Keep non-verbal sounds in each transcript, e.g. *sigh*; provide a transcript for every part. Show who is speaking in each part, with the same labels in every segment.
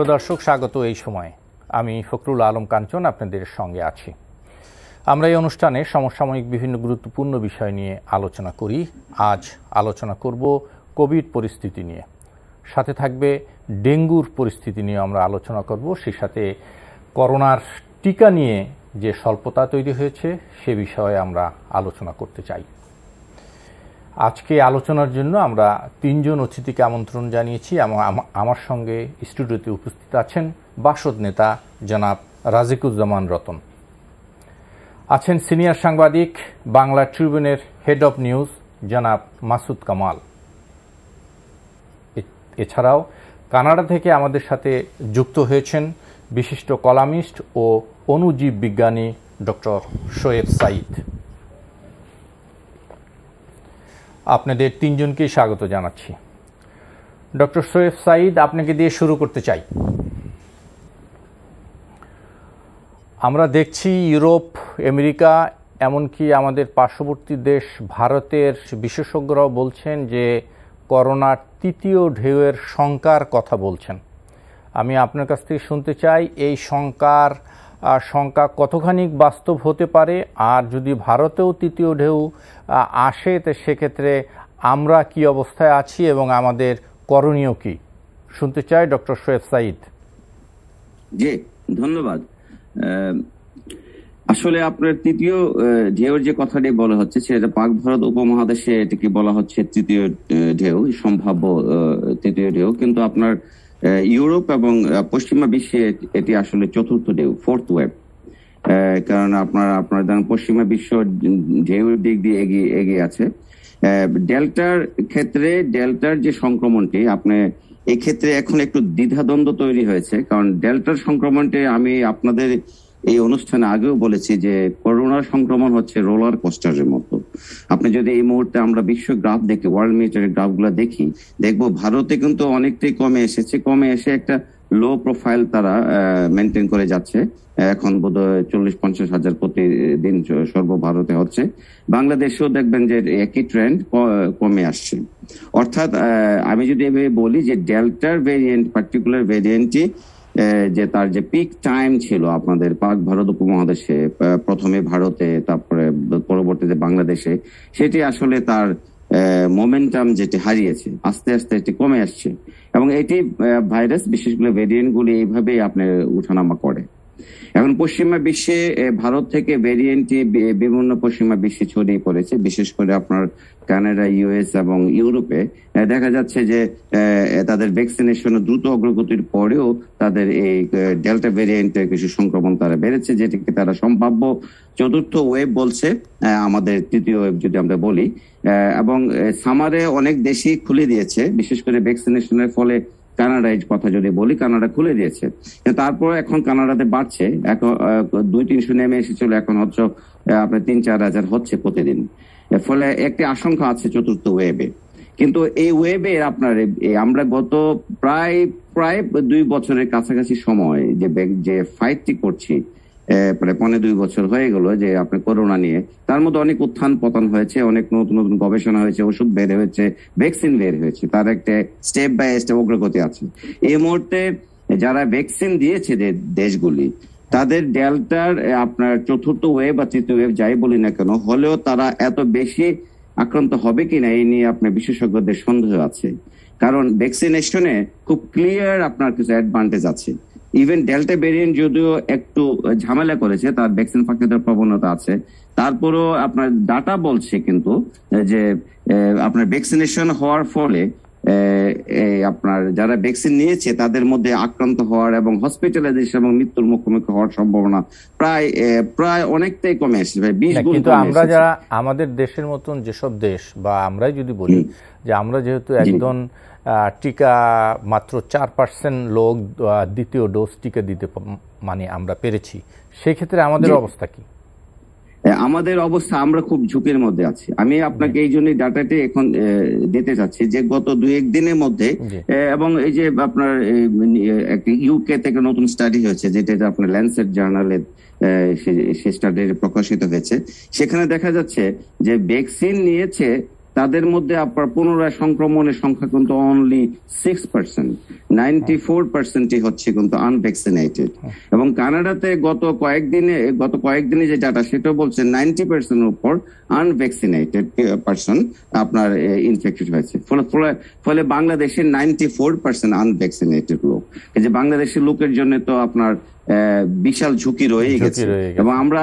Speaker 1: প্রিয় দর্শক স্বাগত এই সময়ে আমি ফখরুল আলম কাঞ্চন আপনাদের সঙ্গে আছি আমরা এই অনুষ্ঠানে সমসাময়িক বিভিন্ন গুরুত্বপূর্ণ বিষয় নিয়ে আলোচনা করি আজ আলোচনা করব কোভিড পরিস্থিতি নিয়ে সাথে থাকবে ডেঙ্গুর পরিস্থিতি নিয়ে আমরা আলোচনা করব সেই সাথে করোনার টিকা নিয়ে যে স্বল্পতা তৈরি হয়েছে সে বিষয়ে আমরা আলোচনা করতে চাই আজকে আলোচনার জন্য আমরা তিনজন অতিথিকে আমন্ত্রণ জানিয়েছি আমার সঙ্গে স্টুডিওতে উপস্থিত আছেন বাসদ নেতা জনাব রাজিকুজ্জামান রতন আছেন সিনিয়র সাংবাদিক বাংলা ট্রিবিউনের হেড অব নিউজ জনাব মাসুদ কামাল এছাড়াও কানাডা থেকে আমাদের সাথে যুক্ত হয়েছেন বিশিষ্ট কলামিস্ট ও অনুজীব বিজ্ঞানী ডক্টর শোয়েব সাইদ আপনাদের তিনজনকে স্বাগত জানাচ্ছি ডক্টর সোয়েব সাইদ আপনাকে দিয়ে শুরু করতে চাই আমরা দেখছি ইউরোপ আমেরিকা এমনকি আমাদের পার্শ্ববর্তী দেশ ভারতের বিশেষজ্ঞরাও বলছেন যে করোনার তৃতীয় ঢেউয়ের শঙ্কার কথা বলছেন আমি আপনার কাছ থেকে শুনতে চাই এই শঙ্কার সংখ্যা কতখানি বাস্তব হতে পারে আর যদি ভারতেও তৃতীয় ঢেউ আসে তো সেক্ষেত্রে আমরা কি অবস্থায় আছি এবং আমাদের করণীয় কি শুনতে চাই ডক্টর শোয়েব সাইদ
Speaker 2: জি ধন্যবাদ আসলে আপনার তৃতীয় ঢেউর যে কথাটি বলা হচ্ছে সেটা পাক ভারত উপমহাদেশে এটাকে বলা হচ্ছে তৃতীয় ঢেউ সম্ভাব্য তৃতীয় ঢেউ কিন্তু আপনার আহ ইউরোপ এবং পশ্চিমা বিশ্বে এটি আসলে চতুর্থ ঢেউ ফোর্থ ওয়েভ কারণ আপনার আপনার জানেন পশ্চিমা বিশ্ব ঢেউর দিক দিয়ে এগিয়ে এগিয়ে আছে ডেল্টার ক্ষেত্রে ডেল্টার যে সংক্রমণটি আপনি এক্ষেত্রে এখন একটু দ্বিধাদ্বন্দ্ব তৈরি হয়েছে কারণ ডেল্টার সংক্রমণটি আমি আপনাদের এই অনুষ্ঠানে আগেও বলেছি যে করোনার সংক্রমণ হচ্ছে রোলার কোস্টারের মতো আপনি যদি এই মুহূর্তে আমরা বিশ্ব গ্রাফ দেখি ওয়ার্ল্ড মিটারের গুলা দেখি দেখবো ভারতে কিন্তু অনেকটাই কমে এসেছে কমে এসে একটা লো প্রোফাইল তারা মেনটেন করে যাচ্ছে এখন বোধ হয় চল্লিশ পঞ্চাশ হাজার প্রতিদিন সর্বভারতে হচ্ছে বাংলাদেশেও দেখবেন যে একই ট্রেন্ড কমে আসছে অর্থাৎ আমি যদি এভাবে বলি যে ডেল্টার ভেরিয়েন্ট পার্টিকুলার ভেরিয়েন্টটি যে তার যে পিক টাইম ছিল আপনাদের পাক ভারত উপমহাদেশে প্রথমে ভারতে তারপরে পরবর্তীতে বাংলাদেশে সেটি আসলে তার মোমেন্টাম যেটি হারিয়েছে আস্তে আস্তে এটি কমে আসছে এবং এটি ভাইরাস বিশেষ করে ভেরিয়েন্টগুলি এইভাবেই আপনার উঠানামা করে এখন পশ্চিমা বিশ্বে ভারত থেকে ভেরিয়েন্টটি বিভিন্ন পশ্চিমা বিশ্বে ছড়িয়ে পড়েছে বিশেষ করে আপনার কানাডা ইউএস এবং ইউরোপে দেখা যাচ্ছে যে তাদের ভ্যাকসিনেশন দ্রুত অগ্রগতির পরেও তাদের এই ডেল্টা ভেরিয়েন্টের কিছু সংক্রমণ তারা বেড়েছে যেটিকে তারা সম্ভাব্য চতুর্থ ওয়েব বলছে আমাদের তৃতীয় ওয়েব যদি আমরা বলি এবং সামারে অনেক দেশই খুলে দিয়েছে বিশেষ করে ভ্যাকসিনেশনের ফলে কানাডায় কথা যদি বলি কানাডা খুলে দিয়েছে তারপর এখন কানাডাতে বাড়ছে এখন দুই তিনশো নেমে এসেছিল এখন হচ্ছে আপনার তিন চার হাজার হচ্ছে প্রতিদিন ফলে একটি আশঙ্কা আছে চতুর্থ ওয়েবে কিন্তু এই ওয়েবে আপনার আমরা গত প্রায় প্রায় দুই বছরের কাছাকাছি সময় যে যে ফাইটটি করছি প্রায় দুই বছর হয়ে গেল যে আপনি করোনা নিয়ে তার মধ্যে অনেক উত্থান পতন হয়েছে অনেক নতুন নতুন গবেষণা হয়েছে ওষুধ বের হয়েছে ভ্যাকসিন বের হয়েছে তার একটা স্টেপ বাই স্টেপ অগ্রগতি আছে এই মুহূর্তে যারা ভ্যাকসিন দিয়েছে দেশগুলি তাদের ডেল্টার আপনার চতুর্থ ওয়েভ বা তৃতীয় ওয়েভ যাই বলি না কেন হলেও তারা এত বেশি আক্রান্ত হবে কিনা এই নিয়ে আপনার বিশেষজ্ঞদের সন্দেহ আছে কারণ ভ্যাকসিনেশনে খুব ক্লিয়ার আপনার কিছু অ্যাডভান্টেজ আছে ইভেন ডেল্টা ভ্যারিয়েন্ট যদিও একটু ঝামেলা করেছে তার ভ্যাকসিন দেওয়ার প্রবণতা আছে তারপরেও আপনার ডাটা বলছে কিন্তু যে আপনার ভ্যাকসিনেশন হওয়ার ফলে আপনার যারা ভ্যাকসিন নিয়েছে তাদের মধ্যে আক্রান্ত হওয়ার এবং হসপিটালাইজেশন এবং মৃত্যুর মুখোমুখি হওয়ার সম্ভাবনা প্রায় প্রায় অনেকটাই কমে আসছে হ্যাঁ, কিন্তু আমরা যারা
Speaker 1: আমাদের দেশের মতন যেসব দেশ বা আমরাই যদি বলি যে আমরা যেহেতু একজন টিকা মাত্র চার পার্সেন্ট লোক দ্বিতীয় ডোজ টিকা দিতে মানে আমরা পেরেছি সেক্ষেত্রে আমাদের অবস্থা কি
Speaker 2: আমাদের অবস্থা আমরা খুব ঝুঁকির মধ্যে আছি আমি আপনাকে এই জন্য ডাটাটি এখন দিতে চাচ্ছি যে গত দুই এক দিনের মধ্যে এবং এই যে আপনার ইউকে থেকে নতুন স্টাডি হয়েছে যেটা আপনার ল্যান্সেট জার্নালে সে স্টাডি প্রকাশিত হয়েছে সেখানে দেখা যাচ্ছে যে ভ্যাকসিন নিয়েছে তাদের মধ্যে আপনার পুনরায় সংক্রমণের সংখ্যা কিন্তু only six percent ninety four পার্সেন্টই হচ্ছে কিন্তু আনভ্যাকসিনেটেড এবং কানাডাতে গত কয়েকদিনে গত কয়েকদিনে যে ডাটা সেটা বলছে নাইনটি পার্সেন্টের উপর আনভ্যাকসিনেটেড পার্সন আপনার ইনফেক্টেড হয়েছে ফলে ফলে বাংলাদেশের নাইনটি ফোর পার্সেন্ট আনভ্যাকসিনেটেড লোক যে বাংলাদেশের লোকের জন্য তো আপনার বিশাল ঝুঁকি রয়ে গেছে এবং আমরা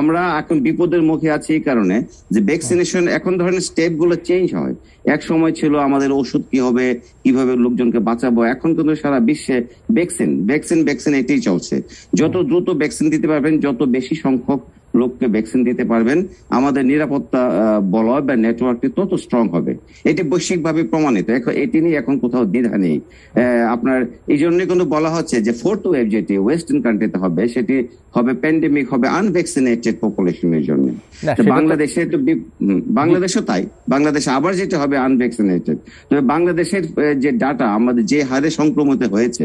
Speaker 2: আমরা এখন বিপদের মুখে আছি এই কারণে যে ভ্যাকসিনেশন এখন ধরনের স্টেপ গুলো চেঞ্জ হয় এক সময় ছিল আমাদের ওষুধ কি হবে কিভাবে লোকজনকে বাঁচাবো এখন কিন্তু সারা বিশ্বে ভ্যাকসিন ভ্যাকসিন ভ্যাকসিন এটাই চলছে যত দ্রুত ভ্যাকসিন দিতে পারবেন যত বেশি সংখ্যক লোককে ভ্যাকসিন দিতে পারবেন আমাদের নিরাপত্তা বলয় বা নেটওয়ার্কটি তত স্ট্রং হবে এটি বৈশ্বিকভাবে প্রমাণিত এটি নিয়ে এখন কোথাও দ্বিধা নেই আপনার এই জন্য কিন্তু বলা হচ্ছে যে ফোর্থ ওয়েভ যেটি ওয়েস্টার্ন কান্ট্রিতে হবে সেটি হবে প্যান্ডেমিক হবে আনভ্যাকসিনেটেড পপুলেশনের জন্য বাংলাদেশে তো বাংলাদেশও তাই বাংলাদেশে আবার যেটা হবে আনভ্যাকসিনেটেড তবে বাংলাদেশের যে ডাটা আমাদের যে হারে সংক্রমিত হয়েছে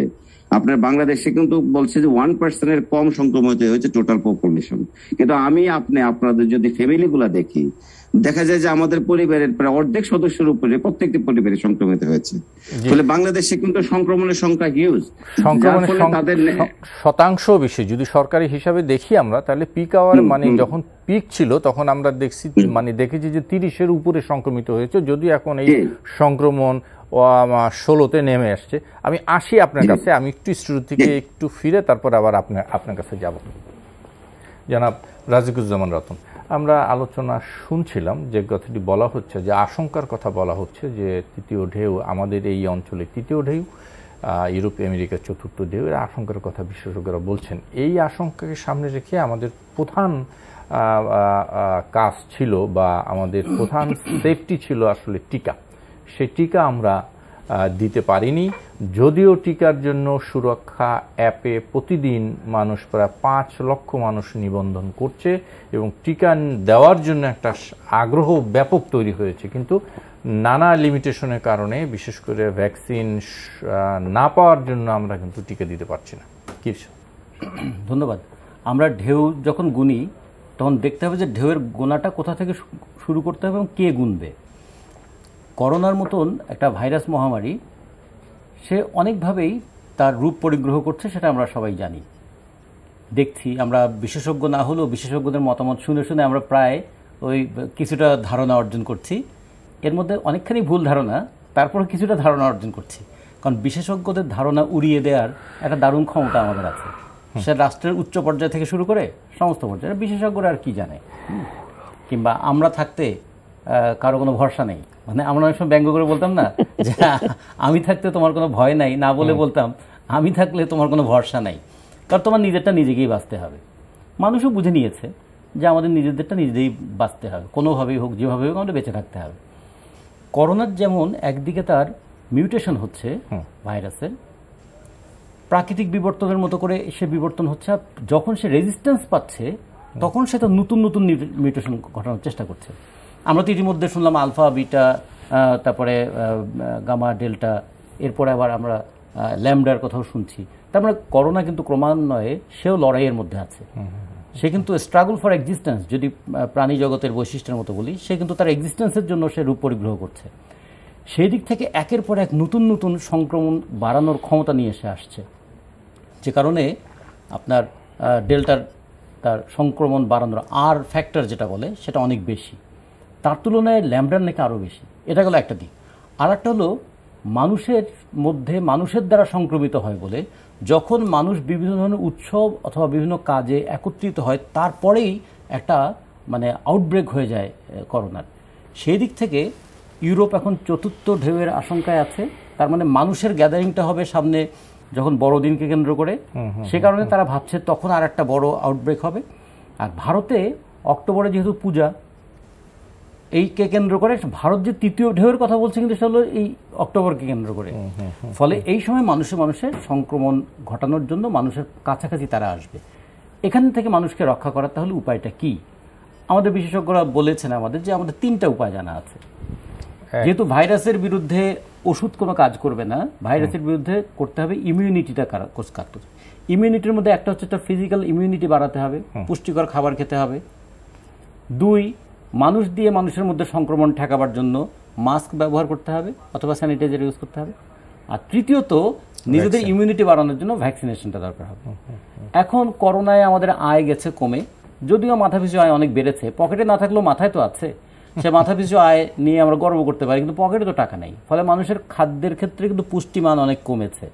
Speaker 2: আপনার বাংলাদেশে কিন্তু বলছে যে ওয়ান পার্সেন্টের কম সংক্রমিত হয়েছে টোটাল পপুলেশন কিন্তু আমি আপনি আপনাদের যদি ফ্যামিলিগুলো দেখি দেখা যায় যে আমাদের পরিবারের প্রায় অর্ধেক সদস্যের উপরে প্রত্যেকটি পরিবারে সংক্রমিত হয়েছে তাহলে বাংলাদেশে কিন্তু সংক্রমণের সংখ্যা হিউজ তাদের
Speaker 1: শতাংশ বেশি যদি সরকারি হিসাবে দেখি আমরা তাহলে পিক আওয়ার মানে যখন পিক ছিল তখন আমরা দেখছি মানে দেখেছি যে তিরিশের উপরে সংক্রমিত হয়েছে যদি এখন এই সংক্রমণ ষোলোতে নেমে আসছে আমি আসি আপনার কাছে আমি একটু স্টুডিও থেকে একটু ফিরে তারপর আবার আপনার আপনার কাছে যাব জনাব রাজিকুজ্জামান রতন আমরা আলোচনা শুনছিলাম যে কথাটি বলা হচ্ছে যে আশঙ্কার কথা বলা হচ্ছে যে তৃতীয় ঢেউ আমাদের এই অঞ্চলে তৃতীয় ঢেউ ইউরোপ আমেরিকার চতুর্থ ঢেউ এর আশঙ্কার কথা বিশেষজ্ঞরা বলছেন এই আশঙ্কাকে সামনে রেখে আমাদের প্রধান কাজ ছিল বা আমাদের প্রধান সেফটি *coughs* ছিল আসলে টিকা সে টিকা আমরা দিতে পারিনি যদিও টিকার জন্য সুরক্ষা অ্যাপে প্রতিদিন মানুষ প্রায় পাঁচ লক্ষ মানুষ নিবন্ধন করছে এবং টিকা দেওয়ার জন্য একটা আগ্রহ ব্যাপক তৈরি হয়েছে কিন্তু নানা লিমিটেশনের কারণে বিশেষ করে ভ্যাকসিন না পাওয়ার জন্য আমরা কিন্তু টিকা দিতে পারছি না কীর্ষ ধন্যবাদ আমরা ঢেউ যখন গুনি তখন
Speaker 3: দেখতে হবে যে ঢেউয়ের গোনাটা কোথা থেকে শুরু করতে হবে এবং কে গুনবে করোনার মতন একটা ভাইরাস মহামারী সে অনেকভাবেই তার রূপ পরিগ্রহ করছে সেটা আমরা সবাই জানি দেখছি আমরা বিশেষজ্ঞ না হলেও বিশেষজ্ঞদের মতামত শুনে শুনে আমরা প্রায় ওই কিছুটা ধারণা অর্জন করছি এর মধ্যে অনেকখানি ভুল ধারণা তারপরে কিছুটা ধারণা অর্জন করছি কারণ বিশেষজ্ঞদের ধারণা উড়িয়ে দেওয়ার একটা দারুণ ক্ষমতা আমাদের আছে সে রাষ্ট্রের উচ্চ পর্যায় থেকে শুরু করে সমস্ত পর্যায়ে বিশেষজ্ঞরা আর কি জানে কিংবা আমরা থাকতে কারো কোনো ভরসা নেই মানে আমরা অনেক সময় ব্যঙ্গ করে বলতাম না *laughs* যে আমি থাকতে তোমার কোনো ভয় নাই না বলে বলতাম আমি থাকলে তোমার কোনো ভরসা নাই কারণ তোমার নিজেরটা নিজেকেই বাঁচতে হবে মানুষও বুঝে নিয়েছে যে আমাদের নিজেদেরটা নিজেদেরই বাঁচতে হবে কোনোভাবেই হোক যেভাবে হোক আমাদের বেঁচে থাকতে হবে করোনার যেমন একদিকে তার মিউটেশন হচ্ছে ভাইরাসের প্রাকৃতিক বিবর্তনের মতো করে সে বিবর্তন হচ্ছে যখন সে রেজিস্ট্যান্স পাচ্ছে তখন সে তার নতুন নতুন মিউটেশন ঘটানোর চেষ্টা করছে আমরা তো ইতিমধ্যে শুনলাম আলফা বিটা তারপরে গামা ডেল্টা এরপরে আবার আমরা ল্যামডার কথাও শুনছি তার মানে করোনা কিন্তু ক্রমান্বয়ে সেও লড়াইয়ের মধ্যে আছে সে কিন্তু স্ট্রাগল ফর এক্সিস্টেন্স যদি প্রাণী জগতের বৈশিষ্ট্যের মতো বলি সে কিন্তু তার এক্সিস্টেন্সের জন্য সে রূপ পরিগ্রহ করছে সেই দিক থেকে একের পর এক নতুন নতুন সংক্রমণ বাড়ানোর ক্ষমতা নিয়ে এসে আসছে যে কারণে আপনার ডেল্টার তার সংক্রমণ বাড়ানোর আর ফ্যাক্টর যেটা বলে সেটা অনেক বেশি তার তুলনায় ল্যাম্বডার নাকি আরও বেশি এটা হলো একটা দিক আর একটা হলো মানুষের মধ্যে মানুষের দ্বারা সংক্রমিত হয় বলে যখন মানুষ বিভিন্ন ধরনের উৎসব অথবা বিভিন্ন কাজে একত্রিত হয় তারপরেই একটা মানে আউটব্রেক হয়ে যায় করোনার সেই দিক থেকে ইউরোপ এখন চতুর্থ ঢেউয়ের আশঙ্কায় আছে তার মানে মানুষের গ্যাদারিংটা হবে সামনে যখন বড়দিনকে কেন্দ্র করে সে কারণে তারা ভাবছে তখন আর একটা বড় আউটব্রেক হবে আর ভারতে অক্টোবরে যেহেতু পূজা এইকে কেন্দ্র করে ভারত যে তৃতীয় ঢেউয়ের কথা বলছে কিন্তু সেটা হলো এই অক্টোবরকে কেন্দ্র করে ফলে এই সময় মানুষে মানুষের সংক্রমণ ঘটানোর জন্য মানুষের কাছাকাছি তারা আসবে এখান থেকে মানুষকে রক্ষা করার তাহলে উপায়টা কি আমাদের বিশেষজ্ঞরা বলেছেন আমাদের যে আমাদের তিনটা উপায় জানা আছে যেহেতু ভাইরাসের বিরুদ্ধে ওষুধ কোনো কাজ করবে না ভাইরাসের বিরুদ্ধে করতে হবে ইমিউনিটিটা কোষ কাটতে ইমিউনিটির মধ্যে একটা হচ্ছে একটা ফিজিক্যাল ইমিউনিটি বাড়াতে হবে পুষ্টিকর খাবার খেতে হবে দুই মানুষ দিয়ে মানুষের মধ্যে সংক্রমণ ঠেকাবার জন্য মাস্ক ব্যবহার করতে হবে অথবা স্যানিটাইজার ইউজ করতে হবে আর তৃতীয়ত নিজেদের ইমিউনিটি বাড়ানোর জন্য ভ্যাকসিনেশনটা দরকার হবে এখন করোনায় আমাদের আয় গেছে কমে যদিও মাথা পিছু আয় অনেক বেড়েছে পকেটে না থাকলেও মাথায় তো আছে সে *laughs* মাথা পিছু আয় নিয়ে আমরা গর্ব করতে পারি কিন্তু পকেটে তো টাকা নেই ফলে মানুষের খাদ্যের ক্ষেত্রে কিন্তু পুষ্টিমান অনেক কমেছে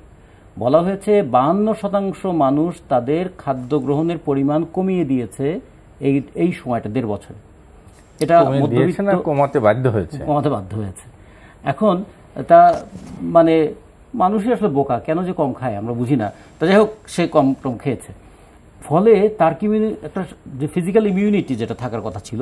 Speaker 3: বলা হয়েছে বাহান্ন শতাংশ মানুষ তাদের খাদ্য গ্রহণের পরিমাণ কমিয়ে দিয়েছে এই এই সময়টা দেড় বছরে এটা মধ্যবিত্ত
Speaker 1: কমাতে বাধ্য হয়েছে কমাতে বাধ্য হয়েছে
Speaker 3: এখন তা মানে মানুষই আসলে বোকা কেন যে কম খায় আমরা বুঝি না তা যাই হোক সে কম কম খেয়েছে ফলে তার কিমিউনি একটা যে ফিজিক্যাল ইমিউনিটি যেটা থাকার কথা ছিল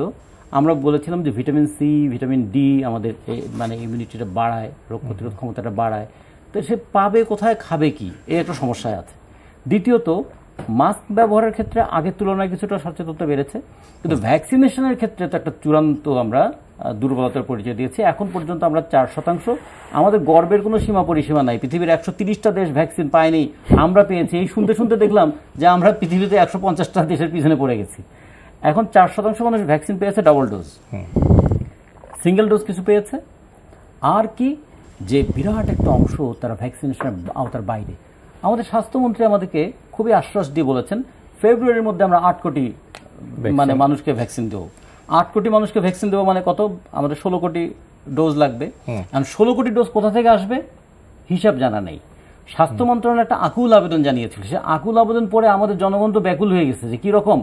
Speaker 3: আমরা বলেছিলাম যে ভিটামিন সি ভিটামিন ডি আমাদের মানে ইমিউনিটিটা বাড়ায় রোগ প্রতিরোধ ক্ষমতাটা বাড়ায় তো সে পাবে কোথায় খাবে কি এই একটা সমস্যায় আছে দ্বিতীয়ত মাস্ক ব্যবহারের ক্ষেত্রে আগের তুলনায় কিছুটা সচেতনতা বেড়েছে কিন্তু ভ্যাকসিনেশনের ক্ষেত্রে তো একটা চূড়ান্ত আমরা দুর্বলতার পরিচয় দিয়েছি এখন পর্যন্ত আমরা চার শতাংশ আমাদের গর্বের কোনো সীমা পরিসীমা নাই পৃথিবীর একশো তিরিশটা দেশ ভ্যাকসিন পায়নি আমরা পেয়েছি এই শুনতে শুনতে দেখলাম যে আমরা পৃথিবীতে একশো পঞ্চাশটা দেশের পিছনে পড়ে গেছি এখন চার শতাংশ মানুষ ভ্যাকসিন পেয়েছে ডাবল ডোজ সিঙ্গেল ডোজ কিছু পেয়েছে আর কি যে বিরাট একটা অংশ তারা ভ্যাকসিনেশনের আওতার বাইরে আমাদের স্বাস্থ্যমন্ত্রী আমাদেরকে খুবই আশ্বাস দিয়ে বলেছেন ফেব্রুয়ারির মধ্যে আমরা আট কোটি মানে মানুষকে ভ্যাকসিন দেবো আট কোটি মানুষকে ভ্যাকসিন দেবো মানে কত আমাদের ষোলো কোটি ডোজ লাগবে আর ষোলো কোটি ডোজ কোথা থেকে আসবে হিসাব জানা নেই স্বাস্থ্য মন্ত্রণালয় একটা আকুল আবেদন জানিয়েছিল সে আকুল আবেদন পরে আমাদের জনগণ তো ব্যাকুল হয়ে গেছে যে কীরকম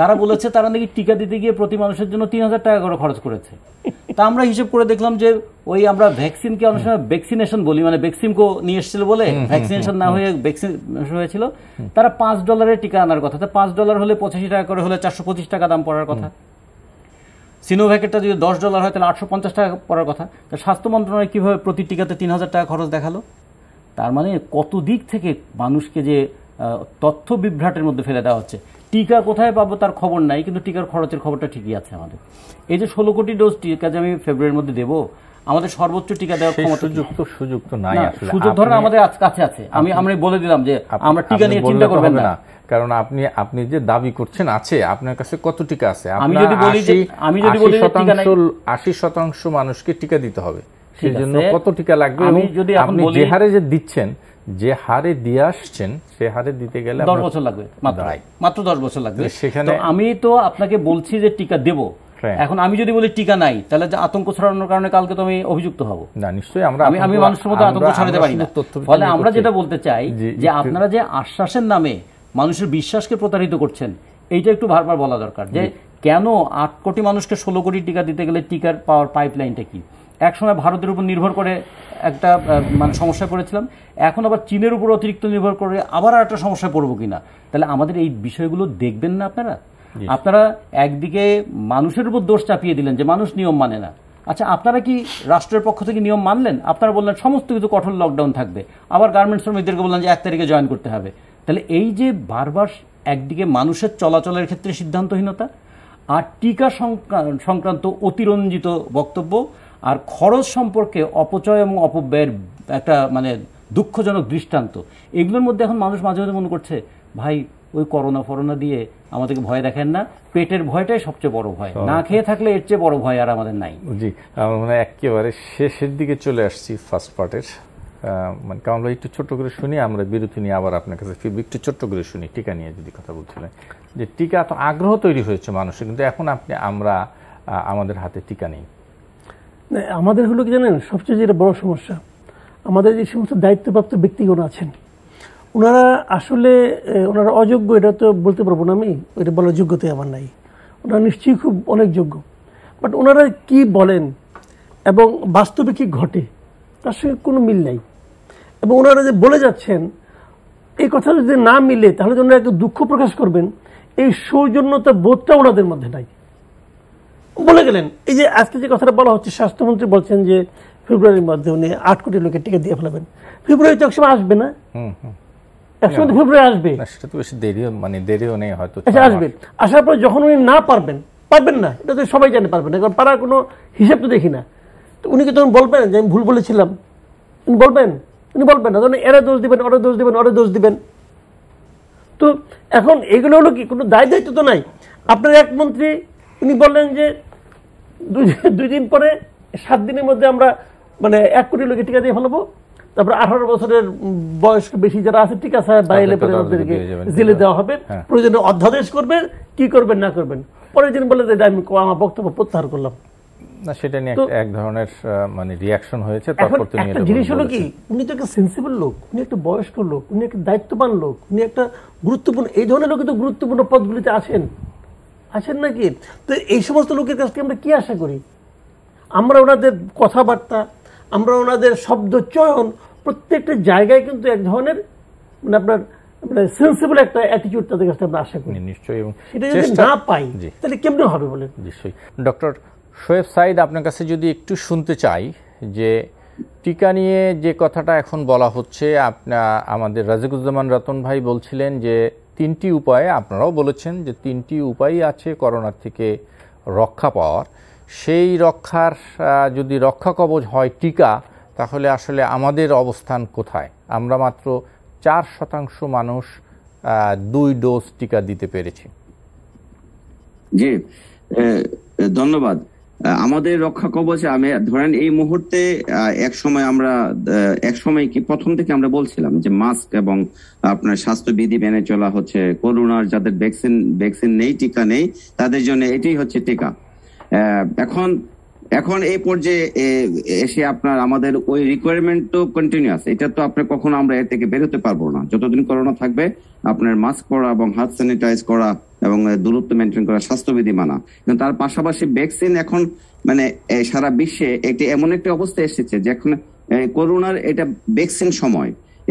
Speaker 3: তারা বলেছে তারা নাকি টিকা দিতে গিয়ে প্রতি মানুষের জন্য তিন হাজার টাকা করে খরচ করেছে তা আমরা হিসেব করে দেখলাম যে ওই আমরা ভ্যাকসিনকে অনেক সময় ভ্যাকসিনেশন বলি মানে কো নিয়ে এসেছিল বলে ভ্যাকসিনেশন না হয়ে ভ্যাকসিনেশন হয়েছিল তারা পাঁচ ডলারের টিকা আনার কথা তা পাঁচ ডলার হলে পঁচাশি টাকা করে হলে চারশো পঁচিশ টাকা দাম পড়ার কথা সিনোভ্যাকেটটা যদি দশ ডলার হয় তাহলে আটশো পঞ্চাশ টাকা পড়ার কথা তা স্বাস্থ্য মন্ত্রণালয় কীভাবে প্রতি টিকাতে তিন হাজার টাকা খরচ দেখালো তার মানে কত দিক থেকে মানুষকে যে তথ্য বিভ্রাটের মধ্যে ফেলে দেওয়া হচ্ছে টিকা কোথায় পাবো তার খবর নাই কিন্তু টিকার খরচের খবরটা ঠিকই আছে আমাদের এই যে ষোলো কোটি ডোজ টিকা যে আমি ফেব্রুয়ারির মধ্যে দেবো আমাদের সর্বোচ্চ
Speaker 1: টিকা দেওয়ার ক্ষমতা যুক্ত সুযোগ তো নাই সুযোগ ধরেন আমাদের
Speaker 3: কাছে আছে আমি আমি
Speaker 1: বলে দিলাম যে আমরা টিকা নিয়ে চিন্তা করবেন না কারণ আপনি আপনি যে দাবি করছেন আছে আপনার কাছে কত টিকা আছে আমি যদি বলি যে আমি যদি বলি শতাংশ 80 শতাংশ মানুষকে টিকা দিতে হবে সেজন্য কত টিকা লাগবে আমি যদি আপনি যে হারে যে দিচ্ছেন যে হারে দিয়ে আসছেন সে হারে দিতে গেলে দশ বছর লাগবে মাত্র দশ বছর লাগবে সেখানে
Speaker 3: আমি তো আপনাকে বলছি যে টিকা দেব হ্যাঁ। এখন আমি যদি বলি টিকা নাই তাহলে আতঙ্ক ছড়ানোর কারণে কালকে তো আমি অভিযুক্ত হবো না নিশ্চয়ই আমরা আমি আমি মানুষের মতো আতঙ্ক ছড়াতে পারি না ফলে আমরা যেটা বলতে চাই যে আপনারা যে আশ্বাসের নামে মানুষের বিশ্বাসকে প্রতারিত করছেন এইটা একটু বারবার বলা দরকার যে কেন আট কোটি মানুষকে ষোলো কোটি টিকা দিতে গেলে টিকার পাওয়ার পাইপলাইনটা কি একসময় ভারতের উপর নির্ভর করে একটা মানে সমস্যায় পড়েছিলাম এখন আবার চীনের উপর অতিরিক্ত নির্ভর করে আবার আর একটা সমস্যায় পড়বো কিনা তাহলে আমাদের এই বিষয়গুলো দেখবেন না আপনারা আপনারা একদিকে মানুষের উপর দোষ চাপিয়ে দিলেন যে মানুষ নিয়ম মানে না আচ্ছা আপনারা কি রাষ্ট্রের পক্ষ থেকে নিয়ম মানলেন আপনারা বললেন সমস্ত কিছু কঠোর লকডাউন থাকবে আবার গার্মেন্টস শ্রমিকদেরকে বললেন যে এক তারিখে জয়েন করতে হবে তাহলে এই যে বারবার একদিকে মানুষের চলাচলের ক্ষেত্রে সিদ্ধান্তহীনতা আর টিকা সংক্রান্ত অতিরঞ্জিত বক্তব্য আর খরচ সম্পর্কে অপচয় এবং অপব্যয়ের একটা মানে দুঃখজনক দৃষ্টান্ত এগুলোর মধ্যে এখন মানুষ মাঝে মাঝে মনে করছে ভাই ওই করোনা ফরোনা দিয়ে আমাদেরকে ভয় দেখেন না পেটের ভয়টাই সবচেয়ে
Speaker 1: বড় ভয় না খেয়ে থাকলে এর চেয়ে বড় ভয় আর আমাদের নাই জি আমার মনে হয় একেবারে শেষের দিকে চলে আসছি ফার্স্ট পার্টের মানে কারণ একটু ছোট্ট করে শুনি আমরা বিরতি নিয়ে আবার আপনার কাছে ফিরবো একটু ছোট্ট করে শুনি টিকা নিয়ে যদি কথা বলছিলেন যে টিকা তো আগ্রহ তৈরি হয়েছে মানুষের কিন্তু এখন আপনি আমরা আমাদের হাতে টিকা নেই
Speaker 4: আমাদের হলো কি জানেন সবচেয়ে যেটা বড় সমস্যা আমাদের যে সমস্ত দায়িত্বপ্রাপ্ত ব্যক্তিগণ আছেন ওনারা আসলে ওনারা অযোগ্য এটা তো বলতে পারবো না আমি এটা বলার যোগ্যতাই আমার নাই ওনারা নিশ্চয়ই খুব অনেক যোগ্য বাট ওনারা কি বলেন এবং বাস্তবে কি ঘটে তার সঙ্গে কোনো মিল নাই এবং ওনারা যে বলে যাচ্ছেন এই কথা যদি না মিলে তাহলে ওনারা একটু দুঃখ প্রকাশ করবেন এই সৌজন্যতা বোধটা ওনাদের মধ্যে নাই বলে গেলেন এই যে আজকে যে কথাটা বলা হচ্ছে স্বাস্থ্যমন্ত্রী বলছেন যে ফেব্রুয়ারির মধ্যে উনি আট কোটি লোকের টিকা দিয়ে ফেলাবেন ফেব্রুয়ারি তো একসময় আসবে না একসময়
Speaker 1: ফেব্রুয়ারি আসবে সেটা তো বেশি দেরিও মানে দেরিও নেই হয়তো আচ্ছা, আসবে
Speaker 4: আসার পর যখন উনি না পারবেন পারবেন না এটা তো সবাই জানে পারবেন না কারণ পারার কোনো হিসাব তো দেখি না তো উনি কি তখন বলবেন যে আমি ভুল বলেছিলাম উনি বলবেন উনি বলবেন না তখন মানে এরা দোষ দিবেন ওরা দোষ দিবেন ওরা দোষ দিবেন তো এখন এগুলো হলো কি কোনো দায় দায়িত্ব তো নাই আপনার এক মন্ত্রী উনি বললেন যে দুই দিন পরে সাত দিনের মধ্যে আমরা মানে এক কোটি লোকের টিকা দিয়ে ফেলবো তারপরে আঠারো বছরের বয়স্ক বেশি যারা আছে ঠিক আছে বাইরে তাদেরকে জেলে দেওয়া হবে হ্যাঁ। প্রয়োজনে অধ্যাদেশ করবেন কি করবেন না করবেন পরের দিন বলে যে আমি আমার বক্তব্য প্রত্যাহার করলাম
Speaker 1: না সেটা নিয়ে এক ধরনের মানে রিয়াকশন হয়েছে তারপর একটা জিনিস হলো কি
Speaker 4: উনি তো একটা সেন্সিবল লোক উনি একটা বয়স্ক লোক উনি একটা দায়িত্ববান লোক উনি একটা গুরুত্বপূর্ণ এই ধরনের লোক তো গুরুত্বপূর্ণ পদগুলিতে আসেন আছেন নাকি তো এই সমস্ত লোকের কাছ থেকে আমরা কী আশা করি আমরা ওনাদের কথাবার্তা আমরা ওনাদের শব্দ চয়ন প্রত্যেকটা জায়গায় কিন্তু এক ধরনের মানে আপনার
Speaker 1: মানে সেন্সিবল একটা অ্যাটিচিউড তাদের কাছে আমরা আশা করি নিশ্চয়ই এবং সেটা যদি না পাই তাহলে কেমনে হবে বলে নিশ্চয়ই ডক্টর শোয়েব সাইদ আপনার কাছে যদি একটু শুনতে চাই যে টিকা নিয়ে যে কথাটা এখন বলা হচ্ছে আপনা আমাদের রাজিকুজ্জামান রতন ভাই বলছিলেন যে তিনটি উপায়ে আপনারাও বলেছেন যে তিনটি উপায় আছে করোনার থেকে রক্ষা পাওয়ার সেই রক্ষার যদি রক্ষা কবচ হয় টিকা তাহলে আসলে আমাদের অবস্থান কোথায় আমরা মাত্র চার শতাংশ মানুষ দুই ডোজ টিকা দিতে পেরেছি
Speaker 2: জি ধন্যবাদ আমাদের রক্ষা কবচে আমি ধরেন এই মুহূর্তে এক সময় আমরা এক সময় কি প্রথম থেকে আমরা বলছিলাম যে মাস্ক এবং আপনার স্বাস্থ্যবিধি মেনে চলা হচ্ছে করোনার যাদের ভ্যাকসিন ভ্যাকসিন নেই টিকা নেই তাদের জন্য এটাই হচ্ছে টিকা এখন এখন এই পর্যায়ে এসে আপনার আমাদের ওই রিকোয়ারমেন্ট তো কন্টিনিউয়াস এটা তো আপনি কখনো আমরা এর থেকে বেরোতে পারবো না যতদিন করোনা থাকবে আপনার মাস্ক পরা এবং হাত স্যানিটাইজ করা এবং দূরত্ব মেনটেন করা স্বাস্থ্যবিধি মানা কিন্তু তার পাশাপাশি ভ্যাকসিন এখন মানে সারা বিশ্বে একটি এমন একটি অবস্থা এসেছে যে এখন করোনার এটা ভ্যাকসিন সময়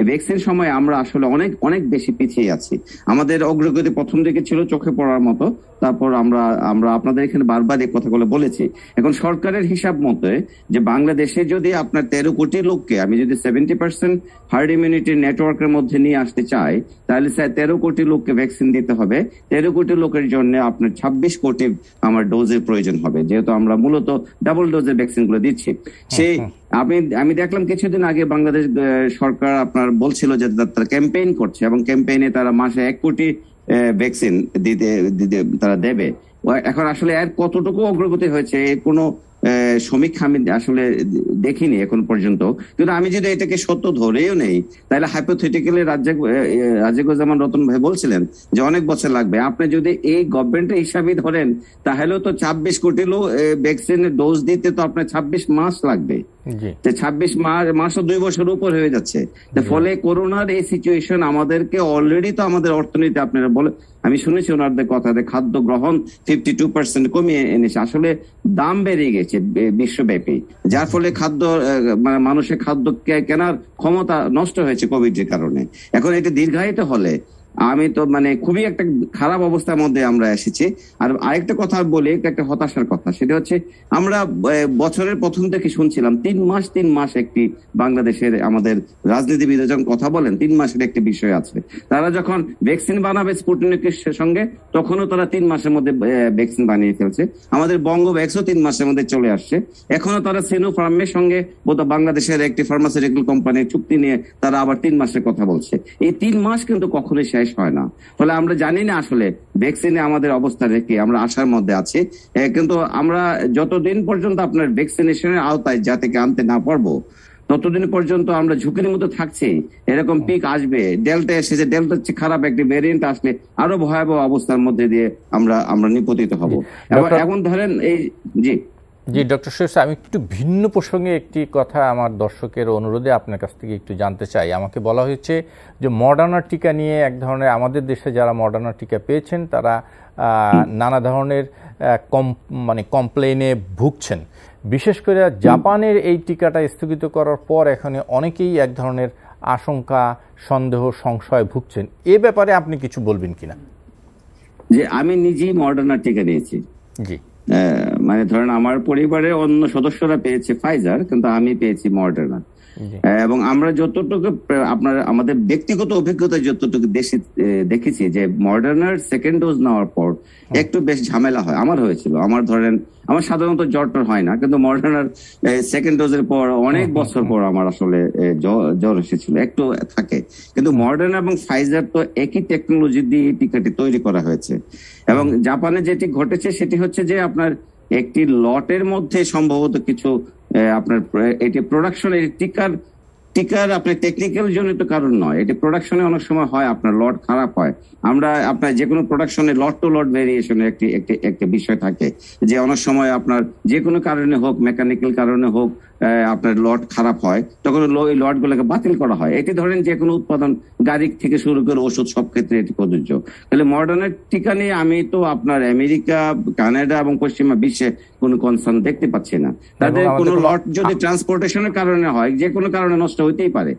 Speaker 2: ভ্যাকসিন সময় আমরা আসলে অনেক অনেক বেশি পিছিয়ে আছি আমাদের অগ্রগতি প্রথম দিকে ছিল চোখে পড়ার মতো তারপর আমরা আমরা আপনাদের এখানে বারবার এই কথাগুলো বলেছি এখন সরকারের হিসাব মতে যে বাংলাদেশে যদি আপনার তেরো কোটি লোককে আমি যদি সেভেন্টি পার্সেন্ট হার্ড ইমিউনিটি নেটওয়ার্কের মধ্যে নিয়ে আসতে চাই তাহলে স্যার তেরো কোটি লোককে ভ্যাকসিন দিতে হবে তেরো কোটি লোকের জন্য আপনার ছাব্বিশ কোটি আমার ডোজের প্রয়োজন হবে যেহেতু আমরা মূলত ডাবল ডোজের ভ্যাকসিন গুলো দিচ্ছি সেই আমি আমি দেখলাম কিছুদিন আগে বাংলাদেশ সরকার আপনার বলছিল যে তারা ক্যাম্পেইন করছে এবং ক্যাম্পেইনে তারা মাসে এক কোটি ভ্যাকসিন দিতে তারা দেবে এখন আসলে এর কতটুকু অগ্রগতি হয়েছে কোনো সমীক্ষা আমি আসলে দেখিনি এখন পর্যন্ত কিন্তু আমি যদি এটাকে সত্য ধরেও নেই তাহলে হাইপোথেটিক্যালি রাজিকুজ্জামান রতন ভাই বলছিলেন যে অনেক বছর লাগবে আপনি যদি এই গভর্নমেন্ট হিসাবে ধরেন তাহলেও তো ছাব্বিশ কোটি লোক ভ্যাকসিনের ডোজ দিতে তো আপনার ছাব্বিশ মাস লাগবে ছাব্বিশ মাস মাসও দুই বছর উপর হয়ে যাচ্ছে ফলে করোনার এই সিচুয়েশন আমাদেরকে অলরেডি তো আমাদের অর্থনীতি আপনারা বলে আমি শুনেছি ওনারদের কথা যে খাদ্য গ্রহণ ফিফটি টু পার্সেন্ট কমিয়ে এনেছে আসলে দাম বেড়ে গেছে বিশ্বব্যাপী যার ফলে খাদ্য মানে মানুষের খাদ্য কেনার ক্ষমতা নষ্ট হয়েছে এর কারণে এখন এটা দীর্ঘায়িত হলে আমি তো মানে খুবই একটা খারাপ অবস্থার মধ্যে আমরা এসেছি আর আরেকটা কথা বলি একটা হতাশার কথা সেটা হচ্ছে আমরা বছরের প্রথম থেকে শুনছিলাম তিন মাস তিন মাস একটি বাংলাদেশের আমাদের রাজনীতিবিদ যখন কথা বলেন তিন মাসের একটি বিষয় আছে তারা যখন ভ্যাকসিন বানাবে স্পুটনিকের সঙ্গে তখনও তারা তিন মাসের মধ্যে ভ্যাকসিন বানিয়ে ফেলছে আমাদের বঙ্গ ভ্যাক্সও তিন মাসের মধ্যে চলে আসছে এখনো তারা সেনো ফার্মের সঙ্গে বাংলাদেশের একটি ফার্মাসিউটিক্যাল কোম্পানির চুক্তি নিয়ে তারা আবার তিন মাসের কথা বলছে এই তিন মাস কিন্তু কখনোই শেষ শেষ হয় না ফলে আমরা জানি না আসলে ভ্যাকসিনে আমাদের অবস্থা রেখে আমরা আশার মধ্যে আছি কিন্তু আমরা যতদিন পর্যন্ত আপনার ভ্যাকসিনেশনের আওতায় জাতিকে আনতে না পারবো ততদিন পর্যন্ত আমরা ঝুঁকির মতো থাকছি এরকম পিক আসবে ডেল্টা এসেছে ডেল্টা হচ্ছে খারাপ একটি ভেরিয়েন্ট আসলে আরো ভয়াবহ অবস্থার মধ্যে দিয়ে আমরা আমরা নিপতিত হব এখন ধরেন এই জি
Speaker 1: জি ডক্টর শেষ আমি একটু ভিন্ন প্রসঙ্গে একটি কথা আমার দর্শকের অনুরোধে আপনার কাছ থেকে একটু জানতে চাই আমাকে বলা হয়েছে যে মডার্নার টিকা নিয়ে এক ধরনের আমাদের দেশে যারা মডার্নার টিকা পেয়েছেন তারা নানা ধরনের কম মানে কমপ্লেনে ভুগছেন বিশেষ করে জাপানের এই টিকাটা স্থগিত করার পর এখানে অনেকেই এক ধরনের আশঙ্কা সন্দেহ সংশয় ভুগছেন এ ব্যাপারে আপনি কিছু বলবেন কিনা
Speaker 2: যে আমি নিজেই মডার্নার টিকা নিয়েছি জি মানে ধরেন আমার পরিবারের অন্য সদস্যরা পেয়েছে ফাইজার কিন্তু আমি পেয়েছি মডার্না এবং আমরা যতটুকু আপনার আমাদের ব্যক্তিগত অভিজ্ঞতা যতটুকু বেশি দেখেছি যে মডার্নার সেকেন্ড ডোজ নেওয়ার পর একটু বেশ ঝামেলা হয় আমার হয়েছিল আমার ধরেন আমার সাধারণত জ্বর হয় না কিন্তু মডার্নার সেকেন্ড ডোজের পর অনেক বছর পর আমার আসলে জ্বর এসেছিল একটু থাকে কিন্তু মডার্ন এবং ফাইজার তো একই টেকনোলজি দিয়ে টিকাটি তৈরি করা হয়েছে এবং জাপানে যেটি ঘটেছে সেটি হচ্ছে যে আপনার একটি লটের মধ্যে সম্ভবত কিছু আপনার এটি প্রোডাকশনের টিকার টিকার আপনি টেকনিক্যাল জনিত কারণ নয় এটি প্রোডাকশনে অনেক সময় হয় আপনার লট খারাপ হয় আমরা আপনার যে কোনো প্রোডাকশনে লট টু লট ভেরিয়েশনের একটি একটি একটি বিষয় থাকে যে অনেক সময় আপনার যে কোনো কারণে হোক মেকানিক্যাল কারণে হোক আপনার লট খারাপ হয় তখন ওই লটগুলোকে বাতিল করা হয় এটি ধরেন যে কোনো উৎপাদন গাড়ি থেকে শুরু করে ওষুধ সব ক্ষেত্রে এটি প্রযোজ্য তাহলে মডার্নের টিকা নিয়ে আমি তো আপনার আমেরিকা কানাডা এবং পশ্চিমা বিশ্বে কোনো কনসার্ন দেখতে পাচ্ছি না তাদের কোনো লট যদি ট্রান্সপোর্টেশনের কারণে হয় যে কোনো কারণে নষ্ট হইতেই পারে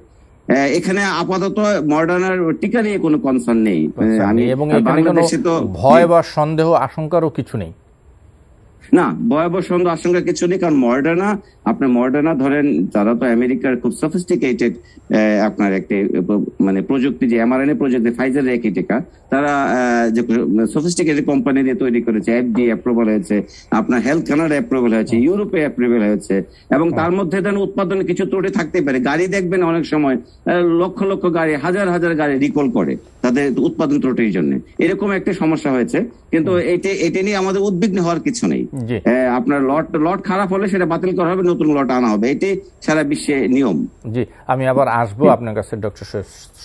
Speaker 2: এখানে আপাতত মডার্নার টিকা নিয়ে কোনো কনসার্ন নেই আচ্ছা, এবং বাংলাদেশে তো ভয় বা
Speaker 1: সন্দেহ আশঙ্কারও কিছু নেই
Speaker 2: না ভয়াবহ সন্দেহ আশঙ্কা কিছু নেই কারণ মর্ডানা আপনার মর্ডানা ধরেন তারা তো আমেরিকার খুব সফিস্টিকেটেড আপনার একটি মানে প্রযুক্তি যে এমআরএনএ প্রযুক্তি ফাইজারের একটি টিকা তারা যে সফিস্টিকেটেড কোম্পানি দিয়ে তৈরি করেছে এফডি অ্যাপ্রুভাল হয়েছে আপনার হেলথ কানাডা অ্যাপ্রুভাল হয়েছে ইউরোপে অ্যাপ্রুভাল হয়েছে এবং তার মধ্যে ধরেন উৎপাদনে কিছু ত্রুটি থাকতে পারে গাড়ি দেখবেন অনেক সময় লক্ষ লক্ষ গাড়ি হাজার হাজার গাড়ি রিকল করে তাদের উৎপাদন ত্রুটির জন্য এরকম একটা সমস্যা হয়েছে কিন্তু এটি এটা নিয়ে আমাদের উদ্বিগ্ন হওয়ার কিছু নেই আপনার লট লট খারাপ হলে সেটা বাতিল করা হবে নতুন লট আনা হবে এটি সারা বিশ্বে নিয়ম
Speaker 1: জি আমি আবার আসবো আপনার কাছে ডক্টর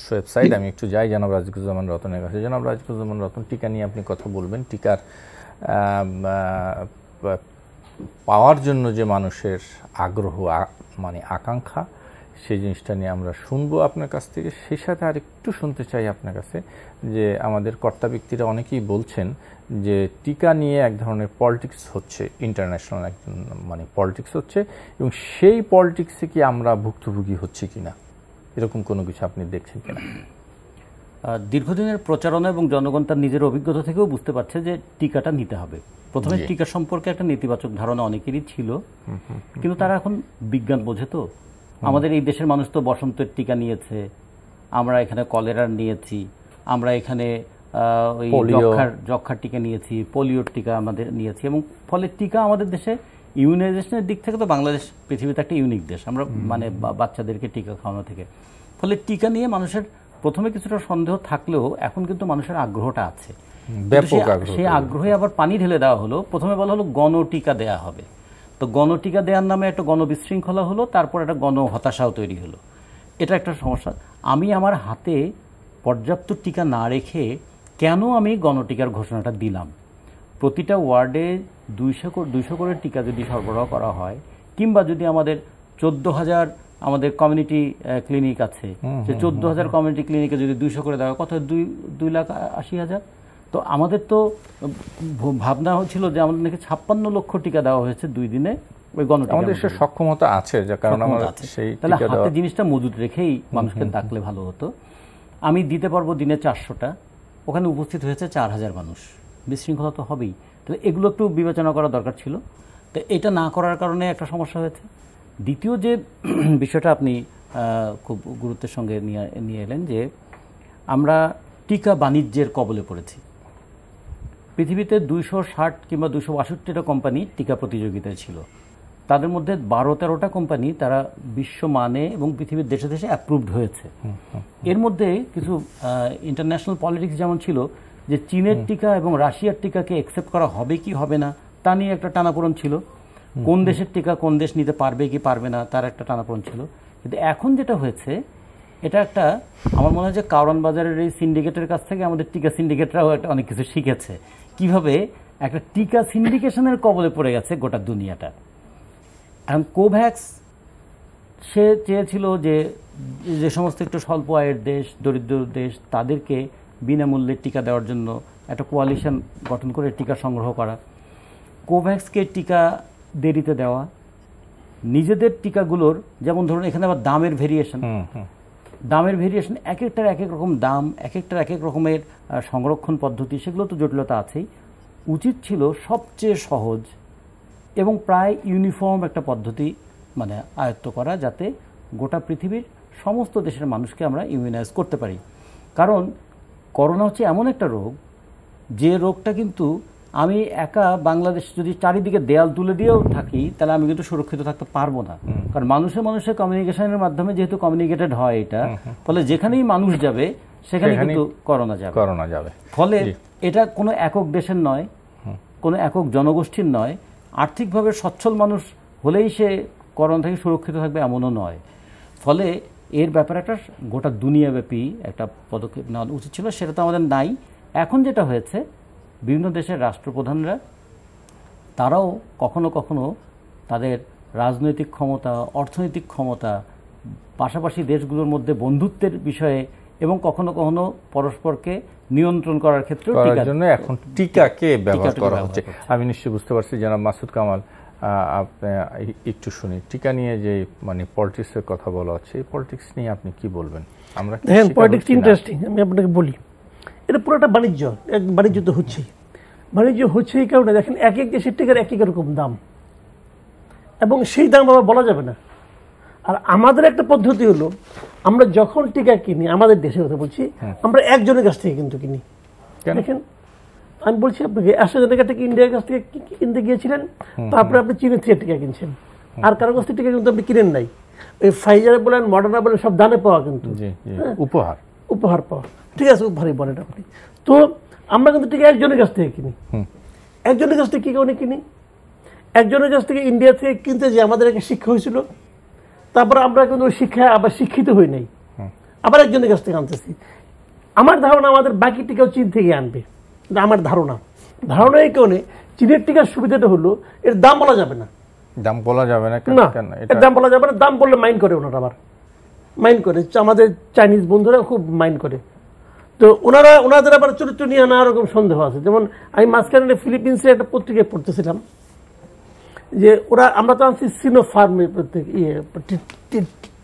Speaker 1: সোয়েব সাইদ আমি একটু যাই জনাব রাজিকুজ্জামান রতনের কাছে জনাব রাজিকুজ্জামান রতন টিকা নিয়ে আপনি কথা বলবেন টিকার পাওয়ার জন্য যে মানুষের আগ্রহ মানে আকাঙ্ক্ষা সেই জিনিসটা নিয়ে আমরা শুনবো আপনার কাছ থেকে সেই সাথে আর একটু শুনতে চাই আপনার কাছে যে আমাদের কর্তা ব্যক্তিরা অনেকেই বলছেন যে টিকা নিয়ে এক ধরনের পলিটিক্স হচ্ছে ইন্টারন্যাশনাল এক মানে পলিটিক্স হচ্ছে এবং সেই পলিটিক্সে কি আমরা ভুক্তভোগী হচ্ছি কি না এরকম কোনো কিছু আপনি দেখছেন কিনা
Speaker 3: দীর্ঘদিনের প্রচারণা এবং জনগণ তার নিজের অভিজ্ঞতা থেকেও বুঝতে পারছে যে টিকাটা নিতে হবে প্রথমে টিকা সম্পর্কে একটা নেতিবাচক ধারণা অনেকেরই ছিল কিন্তু তারা এখন বিজ্ঞান বোঝে তো আমাদের এই দেশের মানুষ তো বসন্তের টিকা নিয়েছে আমরা এখানে কলেরার নিয়েছি আমরা এখানে ওই যক্ষার যক্ষার টিকা নিয়েছি পোলিওর টিকা আমাদের নিয়েছি এবং ফলে টিকা আমাদের দেশে ইমিউনাইজেশনের দিক থেকে তো বাংলাদেশ পৃথিবীতে একটা ইউনিক দেশ আমরা মানে বাচ্চাদেরকে টিকা খাওয়ানো থেকে ফলে টিকা নিয়ে মানুষের প্রথমে কিছুটা সন্দেহ থাকলেও এখন কিন্তু মানুষের আগ্রহটা আছে সেই আগ্রহে আবার পানি ঢেলে দেওয়া হলো প্রথমে বলা হলো গণটিকা দেয়া হবে তো গণটিকা দেওয়ার নামে একটা গণবিশৃঙ্খলা হলো তারপর একটা গণ হতাশাও তৈরি হলো এটা একটা সমস্যা আমি আমার হাতে পর্যাপ্ত টিকা না রেখে কেন আমি গণটিকার ঘোষণাটা দিলাম প্রতিটা ওয়ার্ডে দুইশো দুইশো করে টিকা যদি সরবরাহ করা হয় কিংবা যদি আমাদের চোদ্দ হাজার আমাদের কমিউনিটি ক্লিনিক আছে সে চোদ্দ হাজার কমিউনিটি ক্লিনিকে যদি দুইশো করে দেওয়া কত দুই দুই লাখ আশি হাজার তো আমাদের তো ভাবনা হচ্ছিল যে আমাদের নাকি ছাপ্পান্ন লক্ষ টিকা দেওয়া হয়েছে দুই দিনে ওই গণটিকা আমাদের সে সক্ষমতা আছে যে কারণ আমাদের সেই তাহলে হাতে জিনিসটা মজুদ রেখেই মানুষকে ডাকলে ভালো হতো আমি দিতে পারবো দিনে চারশোটা ওখানে উপস্থিত হয়েছে চার হাজার মানুষ বিশৃঙ্খলা তো হবেই তো এগুলো একটু বিবেচনা করা দরকার ছিল তো এটা না করার কারণে একটা সমস্যা হয়েছে দ্বিতীয় যে *clears throat* বিষয়টা আপনি খুব গুরুত্বের সঙ্গে নিয়ে নিয়ে এলেন যে আমরা টিকা বাণিজ্যের কবলে পড়েছি পৃথিবীতে দুইশো ষাট কিংবা দুশো বাষট্টিটা কোম্পানি টিকা প্রতিযোগিতায় ছিল তাদের মধ্যে বারো তেরোটা কোম্পানি তারা বিশ্ব মানে এবং পৃথিবীর দেশে দেশে অ্যাপ্রুভড হয়েছে এর মধ্যে কিছু ইন্টারন্যাশনাল পলিটিক্স যেমন ছিল যে চীনের টিকা এবং রাশিয়ার টিকাকে অ্যাকসেপ্ট করা হবে কি হবে না তা নিয়ে একটা টানাপোড়ন ছিল কোন দেশের টিকা কোন দেশ নিতে পারবে কি পারবে না তার একটা টানাপোড়ন ছিল কিন্তু এখন যেটা হয়েছে এটা একটা আমার মনে হয় যে কারণ বাজারের এই সিন্ডিকেটের কাছ থেকে আমাদের টিকা সিন্ডিকেটরাও একটা অনেক কিছু শিখেছে কিভাবে একটা টিকা সিন্ডিকেশনের কবলে পড়ে গেছে গোটা দুনিয়াটা এখন কোভ্যাক্স সে চেয়েছিল যে যে সমস্ত একটু স্বল্প আয়ের দেশ দরিদ্র দেশ তাদেরকে বিনামূল্যে টিকা দেওয়ার জন্য একটা কোয়ালিশন গঠন করে টিকা সংগ্রহ করা কোভ্যাক্সকে টিকা দেরিতে দেওয়া নিজেদের টিকাগুলোর যেমন ধরুন এখানে আবার দামের ভেরিয়েশন দামের ভেরিয়েশন এক একটার এক এক রকম দাম এক একটার এক এক রকমের সংরক্ষণ পদ্ধতি সেগুলো তো জটিলতা আছেই উচিত ছিল সবচেয়ে সহজ এবং প্রায় ইউনিফর্ম একটা পদ্ধতি মানে আয়ত্ত করা যাতে গোটা পৃথিবীর সমস্ত দেশের মানুষকে আমরা ইমিউনাইজ করতে পারি কারণ করোনা হচ্ছে এমন একটা রোগ যে রোগটা কিন্তু আমি একা বাংলাদেশ যদি চারিদিকে দেয়াল তুলে দিয়েও থাকি তাহলে আমি কিন্তু সুরক্ষিত থাকতে পারবো না কারণ মানুষে মানুষের কমিউনিকেশনের মাধ্যমে যেহেতু কমিউনিকেটেড হয় এটা ফলে যেখানেই মানুষ যাবে সেখানে কিন্তু করোনা যাবে করোনা যাবে ফলে এটা কোনো একক দেশের নয় কোনো একক জনগোষ্ঠীর নয় আর্থিকভাবে সচ্ছল মানুষ হলেই সে করোনা থেকে সুরক্ষিত থাকবে এমনও নয় ফলে এর ব্যাপারে একটা গোটা দুনিয়াব্যাপী একটা পদক্ষেপ নেওয়া উচিত ছিল সেটা তো আমাদের নাই এখন যেটা হয়েছে বিভিন্ন দেশের রাষ্ট্রপ্রধানরা তারাও কখনো কখনো তাদের রাজনৈতিক ক্ষমতা অর্থনৈতিক ক্ষমতা পাশাপাশি দেশগুলোর মধ্যে বন্ধুত্বের বিষয়ে এবং কখনো কখনো পরস্পরকে
Speaker 1: নিয়ন্ত্রণ করার ক্ষেত্রে করার জন্য এখন টিকাকে ব্যবহার করা হচ্ছে আমি নিশ্চয় বুঝতে পারছি জনাব মাসুদ কামাল আপনি একটু শুনি টিকা নিয়ে যে মানে পলিটিক্সের কথা বলা হচ্ছে এই পলিটিক্স নিয়ে আপনি কি বলবেন আমরা হ্যাঁ পলিটিক্স ইন্টারেস্টিং
Speaker 4: আমি আপনাকে বলি এটা পুরোটা বাণিজ্য বাণিজ্য তো হচ্ছেই বাণিজ্য হচ্ছে এই কারণে দেখেন এক এক দেশের টিকার এক এক রকম দাম এবং সেই দাম আবার বলা যাবে না আর আমাদের একটা পদ্ধতি হলো আমরা যখন টিকা কিনি আমাদের দেশের কথা বলছি হ্যাঁ। আমরা একজনের কাছ থেকে কিন্তু কিনি দেখেন আমি বলছি আপনাকে অ্যাস্ট্রাজেনেকা থেকে ইন্ডিয়ার কাছ থেকে কিনতে গিয়েছিলেন তারপরে আপনি চীনের থেকে টিকা কিনছেন আর কারো কাছ থেকে টিকা কিন্তু আপনি কিনেন নাই ওই ফাইজার বলেন মডার্না বলেন সব দানে পাওয়া কিন্তু হ্যাঁ। উপহার উপহার পাওয়া ঠিক আছে উপহারই বলেন আপনি তো আমরা কিন্তু টিকা একজনের কাছ থেকে কিনি একজনের কাছ থেকে কি কারণে কিনি একজনের কাছ থেকে ইন্ডিয়া থেকে কিনতে যে আমাদের একটা শিক্ষা হয়েছিল তারপর আমরা কিন্তু শিক্ষা আবার শিক্ষিত হই নাই আবার একজনের কাছ থেকে আনতেছি আমার ধারণা আমাদের বাকি টিকাও চীন থেকে আনবে আমার ধারণা ধারণা এই কারণে চীনের টিকার সুবিধাটা হলো এর দাম বলা যাবে না
Speaker 1: দাম বলা যাবে না না এর দাম
Speaker 4: বলা যাবে না দাম বললে মাইন্ড করে ওনারা আবার মাইন্ড করে আমাদের চাইনিজ বন্ধুরা খুব মাইন্ড করে তো ওনারা ওনাদের আবার চরিত্র নিয়ে নানা রকম সন্দেহ আছে যেমন আমি মাঝখানে ফিলিপিন্সের একটা পত্রিকায় পড়তেছিলাম যে ওরা আমরা তো আনছি সিনোফার্মের ইয়ে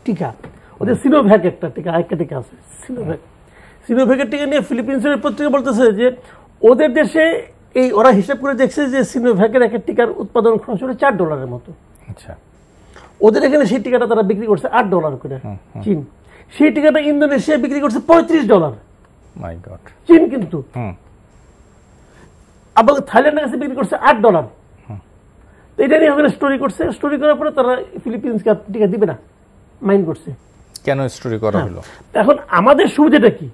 Speaker 4: টিকা ওদের সিনোভ্যাক একটা টিকা একটা টিকা আছে সিনোভ্যাক সিনোভ্যাকের টিকা নিয়ে ফিলিপিন্সের প্রত্যেকে বলতেছে যে ওদের দেশে এই ওরা হিসাব করে দেখছে যে সিনোভ্যাকের একটা টিকার উৎপাদন খরচ হলো চার ডলারের মতো আচ্ছা ওদের এখানে সেই টিকাটা তারা বিক্রি করছে আট ডলার করে চীন সেই টিকাটা ইন্দোনেশিয়া বিক্রি করছে পঁয়ত্রিশ ডলার মাই গড চীন কিন্তু আবার থাইল্যান্ডের কাছে বিক্রি করছে আট ডলার তো এটা নিয়ে ওখানে স্টোরি করছে স্টোরি করার পরে তারা ফিলিপিন্সকে টিকা দিবে না মাইন্ড করছে
Speaker 1: কেন স্টোরি করা হ্যাঁ। হলো
Speaker 4: এখন আমাদের সুবিধাটা কি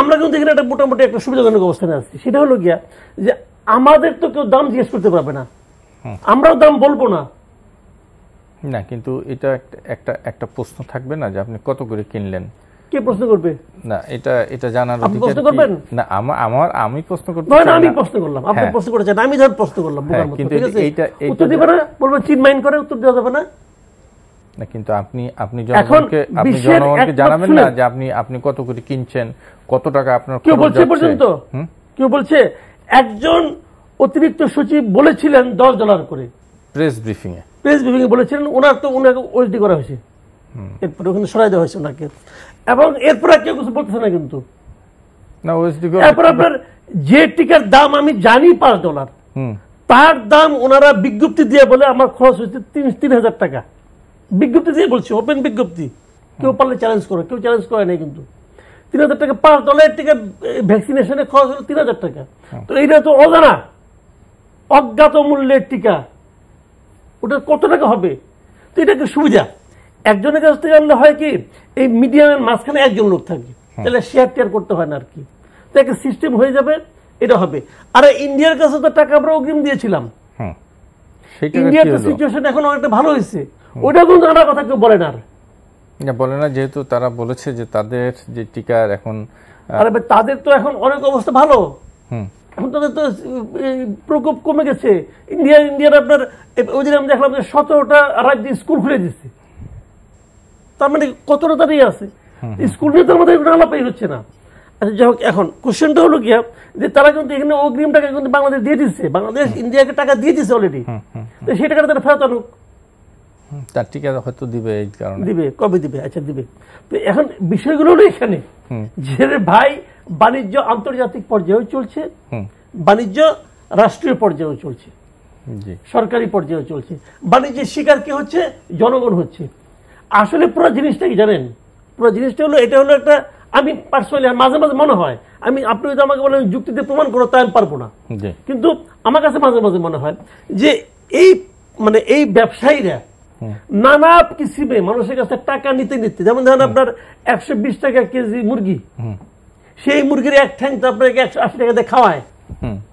Speaker 4: আমরা কিন্তু এখানে একটা মোটামুটি একটা সুবিধাজনক অবস্থানে আছি সেটা হলো গিয়া যে আমাদের তো কেউ দাম জিজ্ঞেস করতে পারবে না আমরাও দাম বলবো না
Speaker 1: না কিন্তু এটা একটা একটা প্রশ্ন থাকবে না যে আপনি কত করে কিনলেন কে প্রশ্ন করবে না এটা এটা জানার আপনি না আমার আমার আমি প্রশ্ন করতে না আমি প্রশ্ন করলাম আপনি হ্যাঁ।
Speaker 4: প্রশ্ন আমি ধর প্রশ্ন করলাম হ্যাঁ, মতো এইটা উত্তর না বলবেন চিন করে উত্তর দেওয়া যাবে না
Speaker 1: না কিন্তু আপনি আপনি জনগণকে আপনি জনগণকে জানাবেন না যে আপনি আপনি কত করে কিনছেন কত টাকা আপনার কেউ বলছে পর্যন্ত
Speaker 4: কেউ বলছে একজন অতিরিক্ত সচিব বলেছিলেন দশ ডলার করে
Speaker 1: প্রেস ব্রিফিং এ
Speaker 4: প্রেস ব্রিফিং এ বলেছিলেন ওনার তো ওনাকে ওয়েস্টি করা হয়েছে এরপরে কিন্তু সরাই দেওয়া হয়েছে ওনাকে এবং এরপরে কেউ কিছু বলতেছে না কিন্তু এরপর আপনার যে টিকার দাম আমি জানি পাঁচ ডলার তার দাম ওনারা বিজ্ঞপ্তি দিয়ে বলে আমার খরচ হয়েছে তিন হাজার টাকা বিজ্ঞপ্তি দিয়ে বলছি ওপেন বিজ্ঞপ্তি কেউ পারলে চ্যালেঞ্জ করো কেউ চ্যালেঞ্জ করে নাই কিন্তু তিন হাজার টাকা পাঁচ ডলারের টিকা ভ্যাকসিনেশনে খরচ হলো তিন হাজার টাকা তো এইটা তো অজানা অজ্ঞাত মূল্যের টিকা ওটা কত টাকা হবে তো এটা একটা সুবিধা একজনের কাছ থেকে আনলে হয় কি এই মিডিয়ামের মাঝখানে একজন লোক থাকে তাহলে শেয়ার টেয়ার করতে হয় না আর কি তো একটা সিস্টেম হয়ে যাবে এটা হবে আর ইন্ডিয়ার কাছে তো টাকা আমরা অগ্রিম দিয়েছিলাম
Speaker 1: ইন্ডিয়ার সিচুয়েশন
Speaker 4: এখন অনেকটা ভালো হয়েছে ওটা কিন্তু আমার কথা কেউ বলে
Speaker 1: না না বলে না যেহেতু তারা বলেছে যে তাদের যে টিকার এখন আরে তাদের তো এখন অনেক অবস্থা ভালো এখন তাদের তো প্রকোপ কমে গেছে
Speaker 4: ইন্ডিয়া ইন্ডিয়ার আপনার ওই দিন আমি দেখলাম যে সতেরোটা রাজ্যে স্কুল খুলে দিচ্ছে তার মানে কতটা দাঁড়িয়ে আছে স্কুল নিয়ে তো আমাদের আলাপাই হচ্ছে না আচ্ছা যাই হোক এখন কোশ্চেনটা হলো গিয়া যে তারা কিন্তু এখানে অগ্রিম টাকা কিন্তু বাংলাদেশ দিয়ে দিচ্ছে বাংলাদেশ ইন্ডিয়াকে টাকা দিয়ে দিচ্ছে অলরেডি তো সেই টাকাটা তারা ফেরত আনুক
Speaker 1: তার টিকা হয়তো দিবে এই কারণে
Speaker 4: দিবে কবে দিবে আচ্ছা দিবে তো এখন বিষয়গুলো হলো এখানে যে ভাই বাণিজ্য আন্তর্জাতিক পর্যায়েও চলছে বাণিজ্য রাষ্ট্রীয় পর্যায়েও চলছে সরকারি পর্যায়েও চলছে বাণিজ্যের শিকার কি হচ্ছে জনগণ হচ্ছে আসলে পুরো জিনিসটা কি জানেন পুরো জিনিসটা হলো এটা হলো একটা আমি পার্সোনালি মাঝে মাঝে মনে হয় আমি আপনি যদি আমাকে বলেন যুক্তিতে প্রমাণ করো তাই আমি পারবো না কিন্তু আমার কাছে মাঝে মাঝে মনে হয় যে এই মানে এই ব্যবসায়ীরা নানা কিসিমে মানুষের কাছে টাকা নিতে নিতে যেমন ধরেন আপনার একশো বিশ টাকা কেজি মুরগি সেই মুরগির এক ঠ্যাং তো আপনাকে একশো আশি টাকা দিয়ে খাওয়ায়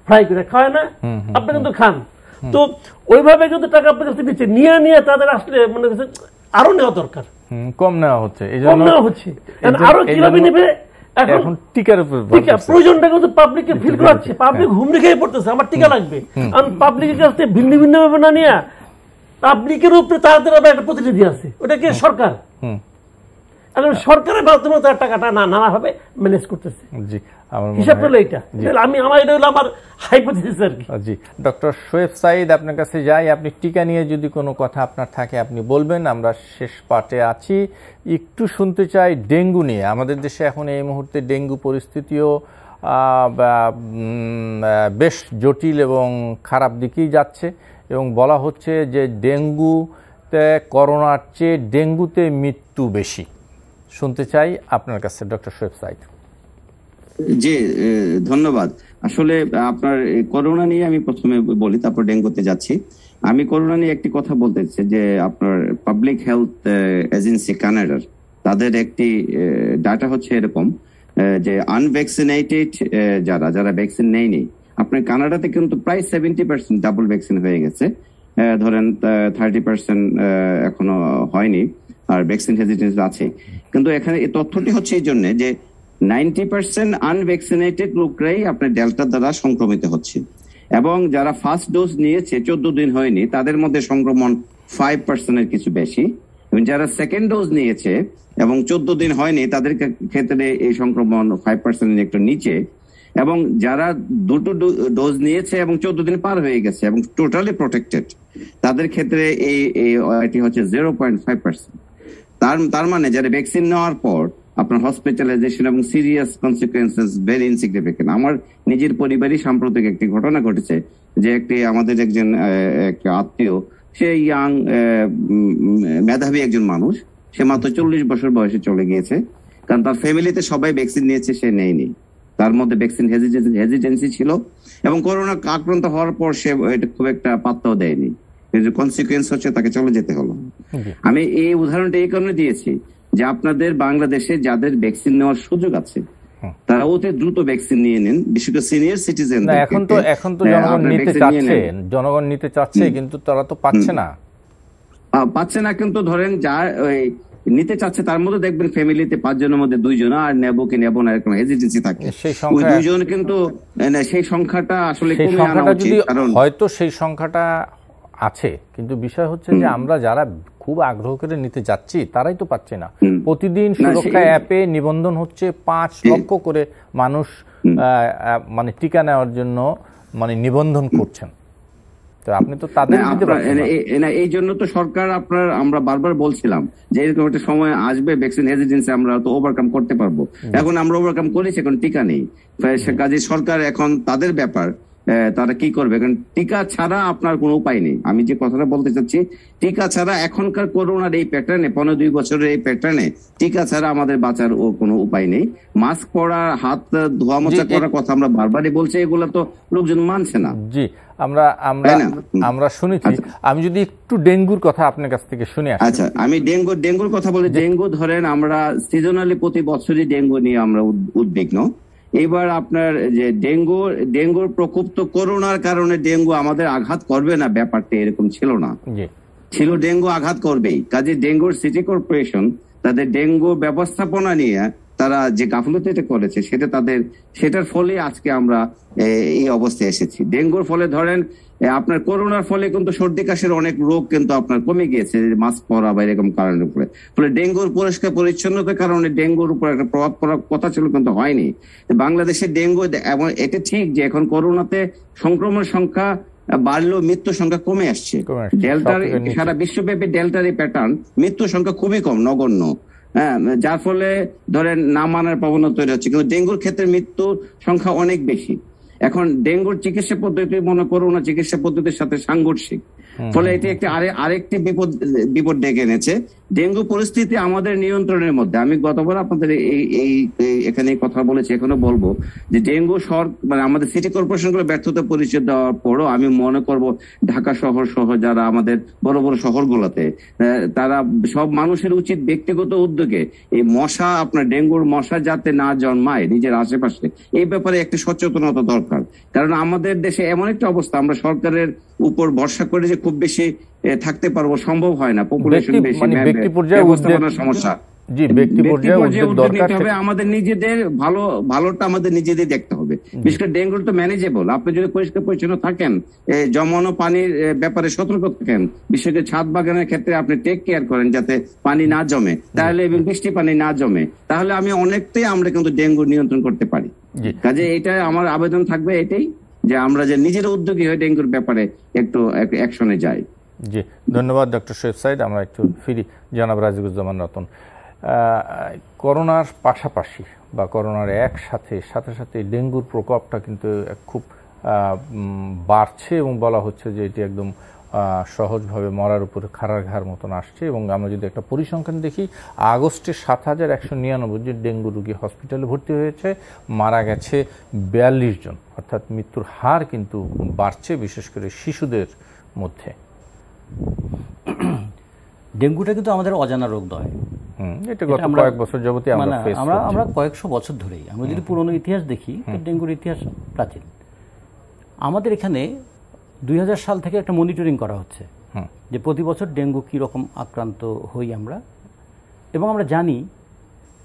Speaker 4: ফ্রাই করে খাওয়ায় না আপনি কিন্তু খান তো ওইভাবে কিন্তু টাকা আপনার কাছে নিচ্ছে নিয়ে নিয়ে তাদের আসলে মানে আরো নেওয়া দরকার
Speaker 1: কম নেওয়া হচ্ছে কম নেওয়া হচ্ছে আরো কিভাবে নেবে এখন টিকার উপর টিকা প্রয়োজনটা
Speaker 4: কিন্তু পাবলিককে ফিল করাচ্ছে পাবলিক হ্যাঁ। খেয়ে পড়তেছে আমার টিকা লাগবে কারণ পাবলিকের ভিন্ন ভিন্ন ভাবে না নিয়ে পাবলিকের উপরে তাদের আবার একটা প্রতিনিধি আছে ওটা কি সরকার এখন সরকারের মাধ্যমে তার টাকাটা না নানাভাবে ম্যানেজ
Speaker 1: করতেছে জি আমার এটা আমার জি ডক্টর শোয়েব সাইদ আপনার কাছে যাই আপনি টিকা নিয়ে যদি কোনো কথা আপনার থাকে আপনি বলবেন আমরা শেষ আছি একটু শুনতে চাই ডেঙ্গু নিয়ে আমাদের দেশে এখন এই মুহূর্তে ডেঙ্গু পরিস্থিতিও বেশ জটিল এবং খারাপ দিকেই যাচ্ছে এবং বলা হচ্ছে যে ডেঙ্গুতে করোনার চেয়ে ডেঙ্গুতে মৃত্যু বেশি শুনতে চাই আপনার কাছে ডক্টর শোয়েব সাইদ
Speaker 2: জি ধন্যবাদ আসলে আপনার করোনা নিয়ে আমি প্রথমে বলি তারপর ডেঙ্গুতে যাচ্ছি আমি করোনা নিয়ে একটি কথা বলতে চাই যে আপনার পাবলিক হেলথ এজেন্সি কানাডার তাদের একটি ডাটা হচ্ছে এরকম যে আনভ্যাকসিনেটেড যারা যারা ভ্যাকসিন নেয়নি আপনার কানাডাতে কিন্তু প্রায় সেভেন্টি পার্সেন্ট ডাবল ভ্যাকসিন হয়ে গেছে ধরেন থার্টি পার্সেন্ট এখনো হয়নি আর ভ্যাকসিন হেজিটেন্স আছে কিন্তু এখানে এই তথ্যটি হচ্ছে এই জন্য যে নাইনটি পার্সেন্ট আনভ্যাকসিনেটেড লোকরাই আপনার ডেল্টা দ্বারা সংক্রমিত হচ্ছে এবং যারা ফার্স্ট ডোজ নিয়েছে চোদ্দ দিন হয়নি তাদের মধ্যে সংক্রমণ ফাইভ পার্সেন্টের কিছু বেশি এবং যারা সেকেন্ড ডোজ নিয়েছে এবং চোদ্দ দিন হয়নি তাদের ক্ষেত্রে এই সংক্রমণ ফাইভ পার্সেন্ট একটু নিচে এবং যারা দুটো ডোজ নিয়েছে এবং চোদ্দ দিন পার হয়ে গেছে এবং টোটালি প্রোটেক্টেড তাদের ক্ষেত্রে এই এটি হচ্ছে জিরো পয়েন্ট ফাইভ পার্সেন্ট তার তার মানে যারা ভ্যাকসিন নেওয়ার পর আপনার হসপিটালাইজেশন এবং সিরিয়াস কনসিকুয়েন্সেস ভেরি ইনসিগনিফিকেন্ট আমার নিজের পরিবারই সাম্প্রতিক একটি ঘটনা ঘটেছে যে একটি আমাদের একজন আত্মীয় সে ইয়াং মেধাবী একজন মানুষ সে মাত্র চল্লিশ বছর বয়সে চলে গিয়েছে কারণ তার ফ্যামিলিতে সবাই ভ্যাকসিন নিয়েছে সে নেয়নি তার মধ্যে ভ্যাকসিন হেজিটেন্সি ছিল এবং করোনা আক্রান্ত হওয়ার পর সে এটা খুব একটা পাত্তাও দেয়নি কনসিকুয়েন্স হচ্ছে তাকে চলে যেতে হলো আমি এই উদাহরণটা এই কারণে দিয়েছি যে আপনাদের বাংলাদেশে যাদের ভ্যাকসিন নেওয়ার সুযোগ আছে তারা অতি দ্রুত ভ্যাকসিন নিয়ে নেন বিশেষ করে সিনিয়র সিটিজেন এখন তো এখন তো জনগণ নিতে চাচ্ছে জনগণ নিতে চাচ্ছে কিন্তু তারা তো পাচ্ছে না পাচ্ছে না কিন্তু ধরেন যা ওই নিতে চাচ্ছে তার মধ্যে দেখবেন ফ্যামিলিতে পাঁচজনের মধ্যে দুইজন আর নেবো কি নেবো না এরকম হেজিটেন্সি থাকে ওই দুইজন কিন্তু সেই সংখ্যাটা আসলে কমে আনা উচিত
Speaker 1: কারণ হয়তো সেই সংখ্যাটা আছে কিন্তু বিষয় হচ্ছে যে আমরা যারা খুব আগ্রহ করে নিতে যাচ্ছি তারাই তো পাচ্ছে না প্রতিদিন সুরক্ষা অ্যাপে নিবন্ধন হচ্ছে পাঁচ লক্ষ করে মানুষ মানে টিকা নেওয়ার জন্য মানে নিবন্ধন করছেন
Speaker 2: তো আপনি তো তাদের এই জন্য তো সরকার আপনার আমরা বারবার বলছিলাম যে এরকম একটা সময় আসবে ভ্যাকসিন হেজিডেন্সি আমরা তো ওভারকাম করতে পারবো এখন আমরা ওভারকাম করেছি এখন টিকা নেই কাজে সরকার এখন তাদের ব্যাপার তারা কি করবে কারণ টিকা ছাড়া আপনার কোনো উপায় নেই আমি যে কথাটা বলতে চাচ্ছি টিকা ছাড়া এখনকার করোনার এই প্যাটার্নে পনেরো দুই বছরের এই প্যাটার্নে টিকা ছাড়া আমাদের বাঁচার ও কোনো উপায় নেই মাস্ক পরা হাত ধোয়া মোচা করার কথা আমরা বারবারই বলছি এগুলো তো লোকজন মানছে না জি আমরা আমরা আমরা শুনেছি আচ্ছা। আমি
Speaker 1: যদি একটু ডেঙ্গুর কথা আপনার কাছ থেকে শুনি আচ্ছা
Speaker 2: আমি ডেঙ্গু ডেঙ্গুর কথা বলি ডেঙ্গু ধরেন আমরা সিজনালি প্রতি বছরই ডেঙ্গু নিয়ে আমরা উদ্বিগ্ন এবার আপনার যে ডেঙ্গু ডেঙ্গুর প্রকোপ তো করোনার কারণে ডেঙ্গু আমাদের আঘাত করবে না ব্যাপারটা এরকম ছিল না ছিল ডেঙ্গু আঘাত করবেই কাজে ডেঙ্গুর সিটি কর্পোরেশন তাদের ডেঙ্গু ব্যবস্থাপনা নিয়ে তারা যে গাফলতি করেছে সেটা তাদের সেটার ফলে আজকে আমরা এই অবস্থায় এসেছি ডেঙ্গুর ফলে ধরেন আপনার করোনার ফলে কিন্তু সর্দি কাশের অনেক রোগ কিন্তু আপনার কমে গিয়েছে মাস্ক পরা বা এরকম কারণের উপরে ফলে ডেঙ্গুর পরিষ্কার পরিচ্ছন্নতার কারণে ডেঙ্গুর উপর একটা প্রভাব পড়ার কথা ছিল কিন্তু হয়নি বাংলাদেশে ডেঙ্গু এবং এটা ঠিক যে এখন করোনাতে সংক্রমণ সংখ্যা বাড়লেও মৃত্যু সংখ্যা কমে আসছে ডেল্টার সারা বিশ্বব্যাপী ডেল্টার এই প্যাটার্ন মৃত্যু সংখ্যা খুবই কম নগণ্য হ্যাঁ, যার ফলে ধরেন না মানার প্রবণতা তৈরি হচ্ছে কিন্তু ডেঙ্গুর ক্ষেত্রে মৃত্যুর সংখ্যা অনেক বেশি এখন ডেঙ্গুর চিকিৎসা পদ্ধতি মনে করোনা চিকিৎসা পদ্ধতির সাথে সাংঘর্ষিক ফলে এটি একটি আরেকটি বিপদ বিপদ ডেকে এনেছে ডেঙ্গু পরিস্থিতি আমাদের নিয়ন্ত্রণের মধ্যে আমি গতবার আপনাদের এই এই এখানে কথা বলেছি এখনো বলবো যে ডেঙ্গু শহর মানে আমাদের সিটি কর্পোরেশন গুলো ব্যর্থতা পরিচয় দেওয়ার পরও আমি মনে করব ঢাকা শহর সহ যারা আমাদের বড় বড় শহরগুলোতে তারা সব মানুষের উচিত ব্যক্তিগত উদ্যোগে এই মশা আপনার ডেঙ্গুর মশা যাতে না জন্মায় নিজের আশেপাশে এই ব্যাপারে একটি সচেতনতা দরকার কারণ আমাদের দেশে এমন একটা অবস্থা আমরা সরকারের উপর ভরসা করে যে খুব বেশি থাকতে পারবো সম্ভব হয় না পপুলেশন বেশি মানে ব্যক্তি মানে পর্যায়ে উদ্যোগ সমস্যা
Speaker 1: জি ব্যক্তি পর্যায়ে উদ্যোগ দরকার হবে
Speaker 2: আমাদের নিজেদের ভালো ভালোটা আমাদের নিজেদের দেখতে হবে বিশেষ করে ডেঙ্গু তো ম্যানেজেবল আপনি যদি পরিষ্কার পরিচ্ছন্ন থাকেন জমানো পানির ব্যাপারে সতর্ক থাকেন বিশেষ করে ছাদ বাগানের ক্ষেত্রে আপনি টেক কেয়ার করেন যাতে পানি না জমে তাহলে এবং বৃষ্টি পানি না জমে তাহলে আমি অনেকটাই আমরা কিন্তু ডেঙ্গু নিয়ন্ত্রণ করতে পারি কাজে এটা আমার আবেদন থাকবে এটাই যে আমরা যে নিজের উদ্যোগী হয়ে ডেঙ্গুর ব্যাপারে একটু অ্যাকশনে যাই
Speaker 1: জি ধন্যবাদ ডক্টর শোয়েব সাইদ আমরা একটু ফিরি জনাব রাজিকুজ্জামান রতন করোনার পাশাপাশি বা করোনার একসাথে সাথে সাথে ডেঙ্গুর প্রকোপটা কিন্তু খুব বাড়ছে এবং বলা হচ্ছে যে এটি একদম সহজভাবে মরার উপরে খাড়ার ঘার মতন আসছে এবং আমরা যদি একটা পরিসংখ্যান দেখি আগস্টে সাত হাজার একশো নিরানব্বই ডেঙ্গু রোগী হসপিটালে ভর্তি হয়েছে মারা গেছে বিয়াল্লিশ জন অর্থাৎ মৃত্যুর হার কিন্তু বাড়ছে বিশেষ করে শিশুদের মধ্যে *clears throat* ডেঙ্গুটা কিন্তু আমাদের অজানা রোগ নয়
Speaker 3: আমরা আমরা মানে আমরা কয়েকশো বছর ধরেই আমরা যদি পুরনো ইতিহাস দেখি ডেঙ্গুর ইতিহাস প্রাচীন আমাদের এখানে দুই সাল থেকে একটা মনিটরিং করা হচ্ছে যে প্রতি বছর ডেঙ্গু কীরকম আক্রান্ত হই আমরা এবং আমরা জানি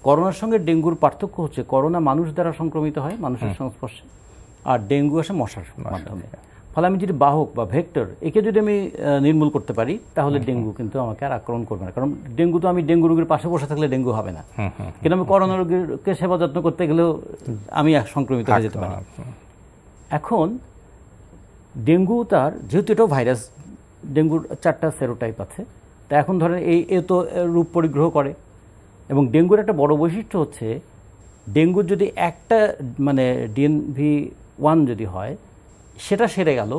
Speaker 3: করোনার সঙ্গে ডেঙ্গুর পার্থক্য হচ্ছে করোনা মানুষ দ্বারা সংক্রমিত হয় মানুষের সংস্পর্শে আর ডেঙ্গু আসে মশার মাধ্যমে ফলে আমি যদি বাহক বা ভেক্টর একে যদি আমি নির্মূল করতে পারি তাহলে ডেঙ্গু কিন্তু আমাকে আর আক্রমণ করবে না কারণ ডেঙ্গু তো আমি ডেঙ্গু রোগীর পাশে বসে থাকলে ডেঙ্গু হবে না কিন্তু আমি করোনা রোগীরকে সেবা যত্ন করতে গেলেও আমি সংক্রমিত হয়ে যেতে পারি এখন ডেঙ্গু তার যেহেতু এটাও ভাইরাস ডেঙ্গুর চারটা সেরোটাইপ আছে তা এখন ধরেন এই এ তো রূপ পরিগ্রহ করে এবং ডেঙ্গুর একটা বড় বৈশিষ্ট্য হচ্ছে ডেঙ্গুর যদি একটা মানে ডিএনভি ওয়ান যদি হয় সেটা সেরে গেল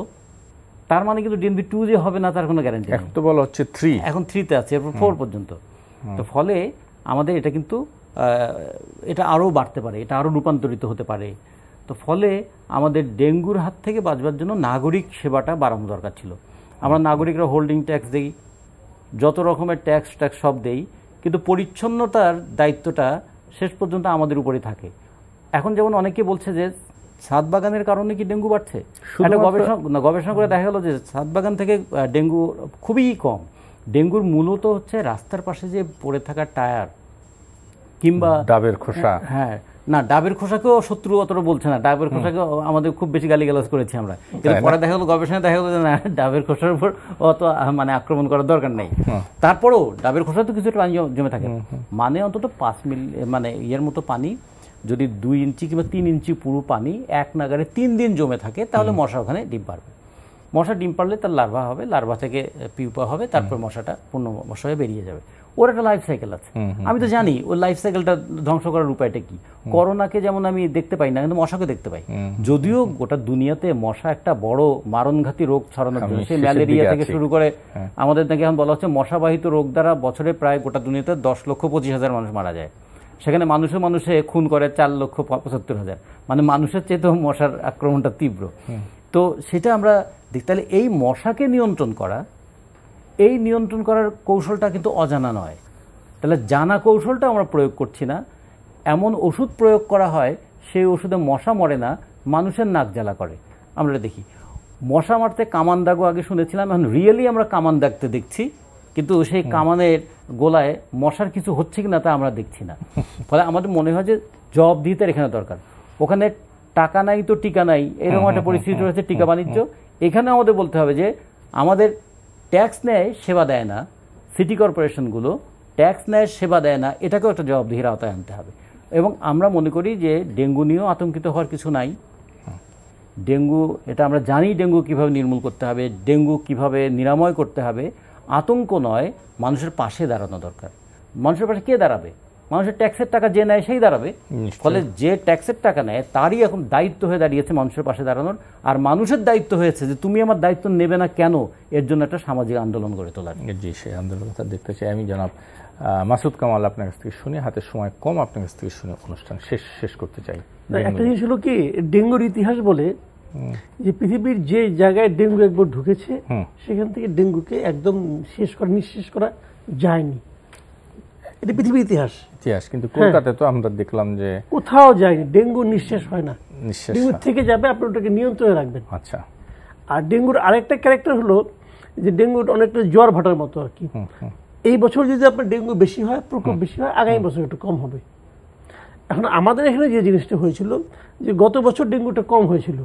Speaker 3: তার মানে কিন্তু ডিএমবি টু যে হবে না তার কোনো গ্যারান্টি এখন তো বলা হচ্ছে থ্রি এখন থ্রিতে আছে এরপর ফোর পর্যন্ত তো ফলে আমাদের এটা কিন্তু এটা আরও বাড়তে পারে এটা আরও রূপান্তরিত হতে পারে তো ফলে আমাদের ডেঙ্গুর হাত থেকে বাঁচবার জন্য নাগরিক সেবাটা বাড়ানো দরকার ছিল আমরা নাগরিকরা হোল্ডিং ট্যাক্স দেই যত রকমের ট্যাক্স ট্যাক্স সব দেই কিন্তু পরিচ্ছন্নতার দায়িত্বটা শেষ পর্যন্ত আমাদের উপরে থাকে এখন যেমন অনেকে বলছে যে ছাদ বাগানের কারণে কি ডেঙ্গু বাড়ছে একটা গবেষণা গবেষণা করে দেখা গেলো যে ছাদ বাগান থেকে ডেঙ্গু খুবই কম ডেঙ্গুর মূলত হচ্ছে রাস্তার পাশে যে পড়ে থাকা টায়ার কিংবা ডাবের খোসা হ্যাঁ, হ্যাঁ। না ডাবের খোসাকেও শত্রু অতটা বলছে না ডাবের খোসাকে আমাদের খুব বেশি গালি গালাজ করেছি আমরা কিন্তু পরে দেখা গেলো গবেষণায় দেখা গেলো যে না ডাবের খোসার উপর অত মানে আক্রমণ করার দরকার নেই তারপরেও ডাবের খোসা তো কিছু পানি জমে থাকে মানে অন্তত পাঁচ মিল মানে ইয়ের মতো পানি যদি দুই ইঞ্চি কিংবা তিন ইঞ্চি পুরো পানি এক নাগারে তিন দিন জমে থাকে তাহলে মশা ওখানে ডিম পারবে মশা ডিম পারলে তার লার্ভা হবে লার্ভা থেকে পিউপা হবে তারপর মশাটা পূর্ণ মশা হয়ে বেরিয়ে যাবে ওর একটা লাইফ সাইকেল আছে আমি তো জানি ওই লাইফ সাইকেলটা ধ্বংস করার উপায়টা কি করোনাকে যেমন আমি দেখতে পাই না কিন্তু মশাকে দেখতে পাই যদিও গোটা দুনিয়াতে মশা একটা বড় মারণঘাতী রোগ ছড়ানোর জন্য সেই ম্যালেরিয়া থেকে শুরু করে হ্যাঁ। আমাদের নাকি এখন বলা হচ্ছে মশাবাহিত রোগ দ্বারা বছরে প্রায় গোটা দুনিয়াতে দশ লক্ষ পঁচিশ হাজার মানুষ মারা যায় সেখানে মানুষে মানুষে খুন করে চার লক্ষ পঁচাত্তর হাজার মানে মানুষের তো মশার আক্রমণটা তীব্র তো সেটা আমরা দেখি তাহলে এই মশাকে নিয়ন্ত্রণ করা এই নিয়ন্ত্রণ করার কৌশলটা কিন্তু অজানা নয় তাহলে জানা কৌশলটা আমরা প্রয়োগ করছি না এমন ওষুধ প্রয়োগ করা হয় সেই ওষুধে মশা মরে না মানুষের নাক জ্বালা করে আমরা দেখি মশা মারতে কামান দাগও আগে শুনেছিলাম এখন রিয়েলি আমরা কামান দাগতে দেখছি কিন্তু সেই কামানের গোলায় মশার কিছু হচ্ছে কি না তা আমরা দেখছি না *laughs* ফলে আমাদের মনে হয় যে জব দিতে এখানে দরকার ওখানে টাকা নাই তো টিকা নাই এরকম একটা পরিস্থিতি রয়েছে টিকা বাণিজ্য এখানে আমাদের বলতে হবে যে আমাদের ট্যাক্স নেয় সেবা দেয় না সিটি কর্পোরেশনগুলো ট্যাক্স নেয় সেবা দেয় না এটাকেও একটা জবাবদিহির আওতায় আনতে হবে এবং আমরা মনে করি যে ডেঙ্গু নিয়েও আতঙ্কিত হওয়ার কিছু নাই ডেঙ্গু এটা আমরা জানি ডেঙ্গু কিভাবে নির্মূল করতে হবে ডেঙ্গু কিভাবে নিরাময় করতে হবে আতঙ্ক নয় মানুষের পাশে দাঁড়ানো দরকার মানুষের পাশে কে দাঁড়াবে মানুষের ট্যাক্সের টাকা যে নেয় সেই দাঁড়াবে ফলে যে ট্যাক্সের টাকা নেয় তারই এখন দায়িত্ব হয়ে দাঁড়িয়েছে মানুষের পাশে দাঁড়ানোর আর মানুষের দায়িত্ব হয়েছে যে তুমি আমার দায়িত্ব নেবে না
Speaker 1: কেন এর জন্য একটা সামাজিক আন্দোলন গড়ে তোলার জি সেই আন্দোলন দেখতে চাই আমি জানাব মাসুদ কামাল আপনার কাছ থেকে শুনে হাতে সময় কম আপনার কাছ থেকে শুনে অনুষ্ঠান শেষ শেষ করতে চাই একটা জিনিস
Speaker 4: হলো কি ডেঙ্গুর ইতিহাস বলে যে পৃথিবীর যে জায়গায় ডেঙ্গু একবার ঢুকেছে সেখান থেকে ডেঙ্গুকে একদম শেষ করা নিঃশেষ করা যায়নি এটা পৃথিবীর ইতিহাস
Speaker 1: ইতিহাস কিন্তু হ্যাঁ। কলকাতায় তো আমরা দেখলাম যে
Speaker 4: কোথাও যায়নি ডেঙ্গু নিঃশেষ হয় না ডেঙ্গু থেকে যাবে আপনি ওটাকে নিয়ন্ত্রণে রাখবেন আচ্ছা আর ডেঙ্গুর আরেকটা ক্যারেক্টার হলো যে ডেঙ্গু অনেকটা জ্বর ভাটার মতো আর কি এই বছর যদি আপনার ডেঙ্গু বেশি হয় প্রকোপ বেশি হয় আগামী বছর একটু কম হবে এখন আমাদের এখানে যে জিনিসটা হয়েছিল যে গত বছর ডেঙ্গুটা কম হয়েছিল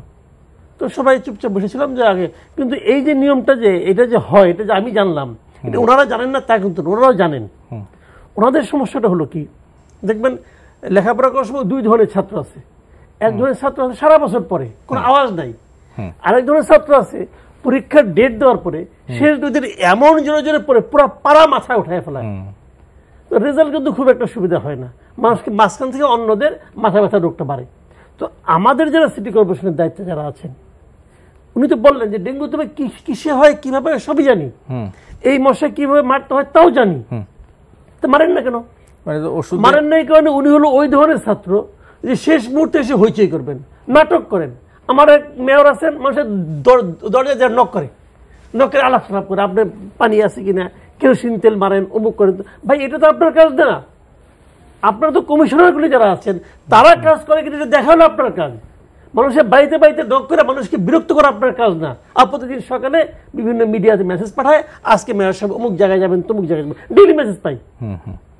Speaker 4: তো সবাই চুপচাপ বসেছিলাম যে আগে কিন্তু এই যে নিয়মটা যে এটা যে হয় এটা যে আমি জানলাম এটা ওনারা জানেন না তা কিন্তু ওনারাও জানেন ওনাদের সমস্যাটা হলো কি দেখবেন লেখাপড়া করার সময় দুই ধরনের ছাত্র আছে এক ধরনের ছাত্র আছে সারা বছর পরে কোনো আওয়াজ নাই আরেক ধরনের ছাত্র আছে পরীক্ষার ডেট দেওয়ার পরে শেষ দুই দিন এমন জোরে জোরে পরে পুরো পাড়া মাথায় উঠায় ফেলায় তো রেজাল্ট কিন্তু খুব একটা সুবিধা হয় না মানুষকে মাঝখান থেকে অন্যদের মাথা ব্যথা রোগটা বাড়ে তো আমাদের যারা সিটি কর্পোরেশনের দায়িত্বে যারা আছেন উনি তো বললেন যে ডেঙ্গু তবে কিসে হয় কিভাবে সবই জানি এই মশা কিভাবে মারতে হয় তাও জানি তো মারেন না কেন মানে মারেন না এই কারণে উনি হলো ওই ধরনের ছাত্র যে শেষ মুহূর্তে এসে হইচই করবেন নাটক করেন আমার এক মেয়র আছেন মানুষের দরজা যা নক করে নকের আলাপ সালাপ করে আপনার পানি আছে কিনা কেরোসিন তেল মারেন অমুক করেন ভাই এটা তো আপনার কাজ না আপনার তো কমিশনারগুলি যারা আছেন তারা কাজ করে কিন্তু দেখা হলো আপনার কাজ মানুষের বাড়িতে বাড়িতে ডক করে মানুষকে বিরক্ত করা আপনার কাজ না প্রতিদিন সকালে বিভিন্ন মিডিয়াতে মেসেজ পাঠায় আজকে মেয়র সব অমুক জায়গায় যাবেন তমুক জায়গায় যাবেন ডেইলি মেসেজ পাই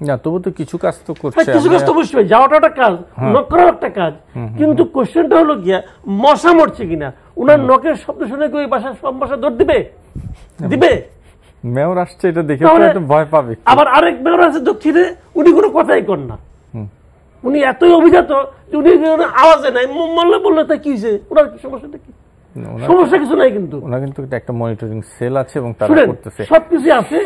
Speaker 1: না তবু তো কিছু কাজ তো করছে হ্যাঁ, কিছু কাজ তো
Speaker 4: যাওয়াটা একটা কাজ নক হ্যাঁ। করাও একটা কাজ কিন্তু কোশ্চেনটা হলো গিয়া মশা মরছে কিনা উনার নকের শব্দ শুনে কি ওই বাসার সব মশা দৌড় দিবে
Speaker 1: দিবে মেয়র আসছে এটা দেখে ভয় পাবে
Speaker 4: আবার আরেক মেয়র আছে দক্ষিণে উনি কোনো কথাই কর না উনি এতই অভিজাত যে উনি আওয়াজে নাই মারলে বললে তা কি যে ওনার সমস্যাটা কি
Speaker 1: সমস্যা কিছু নাই কিন্তু ওনার কিন্তু একটা মনিটরিং সেল আছে এবং তারা করতেছে সবকিছু
Speaker 4: আছে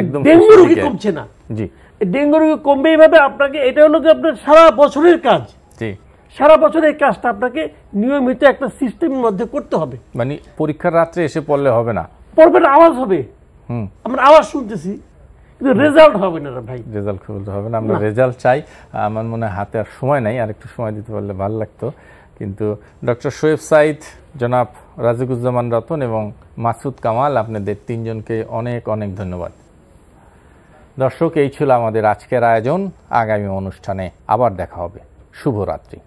Speaker 4: কিন্তু ডেঙ্গু রোগী কমছে না জি ডেঙ্গু রোগী কমবে এইভাবে আপনাকে এটা হলো আপনার সারা বছরের কাজ জি সারা বছর এই কাজটা
Speaker 1: আপনাকে নিয়মিত একটা সিস্টেমের মধ্যে করতে হবে মানে পরীক্ষার রাত্রে এসে পড়লে হবে না পড়বে আওয়াজ হবে হুম আমরা আওয়াজ শুনতেছি রেজাল্ট হবে না ভাই রেজাল্ট খুব হবে না আমরা রেজাল্ট চাই আমার মনে হয় হাতে আর সময় নাই আর একটু সময় দিতে পারলে ভালো লাগতো কিন্তু ডক্টর শোয়েব সাইদ জনাব রাজিকুজ্জামান রতন এবং মাসুদ কামাল আপনাদের তিনজনকে অনেক অনেক ধন্যবাদ দর্শক এই ছিল আমাদের আজকের আয়োজন আগামী অনুষ্ঠানে আবার দেখা হবে শুভরাত্রি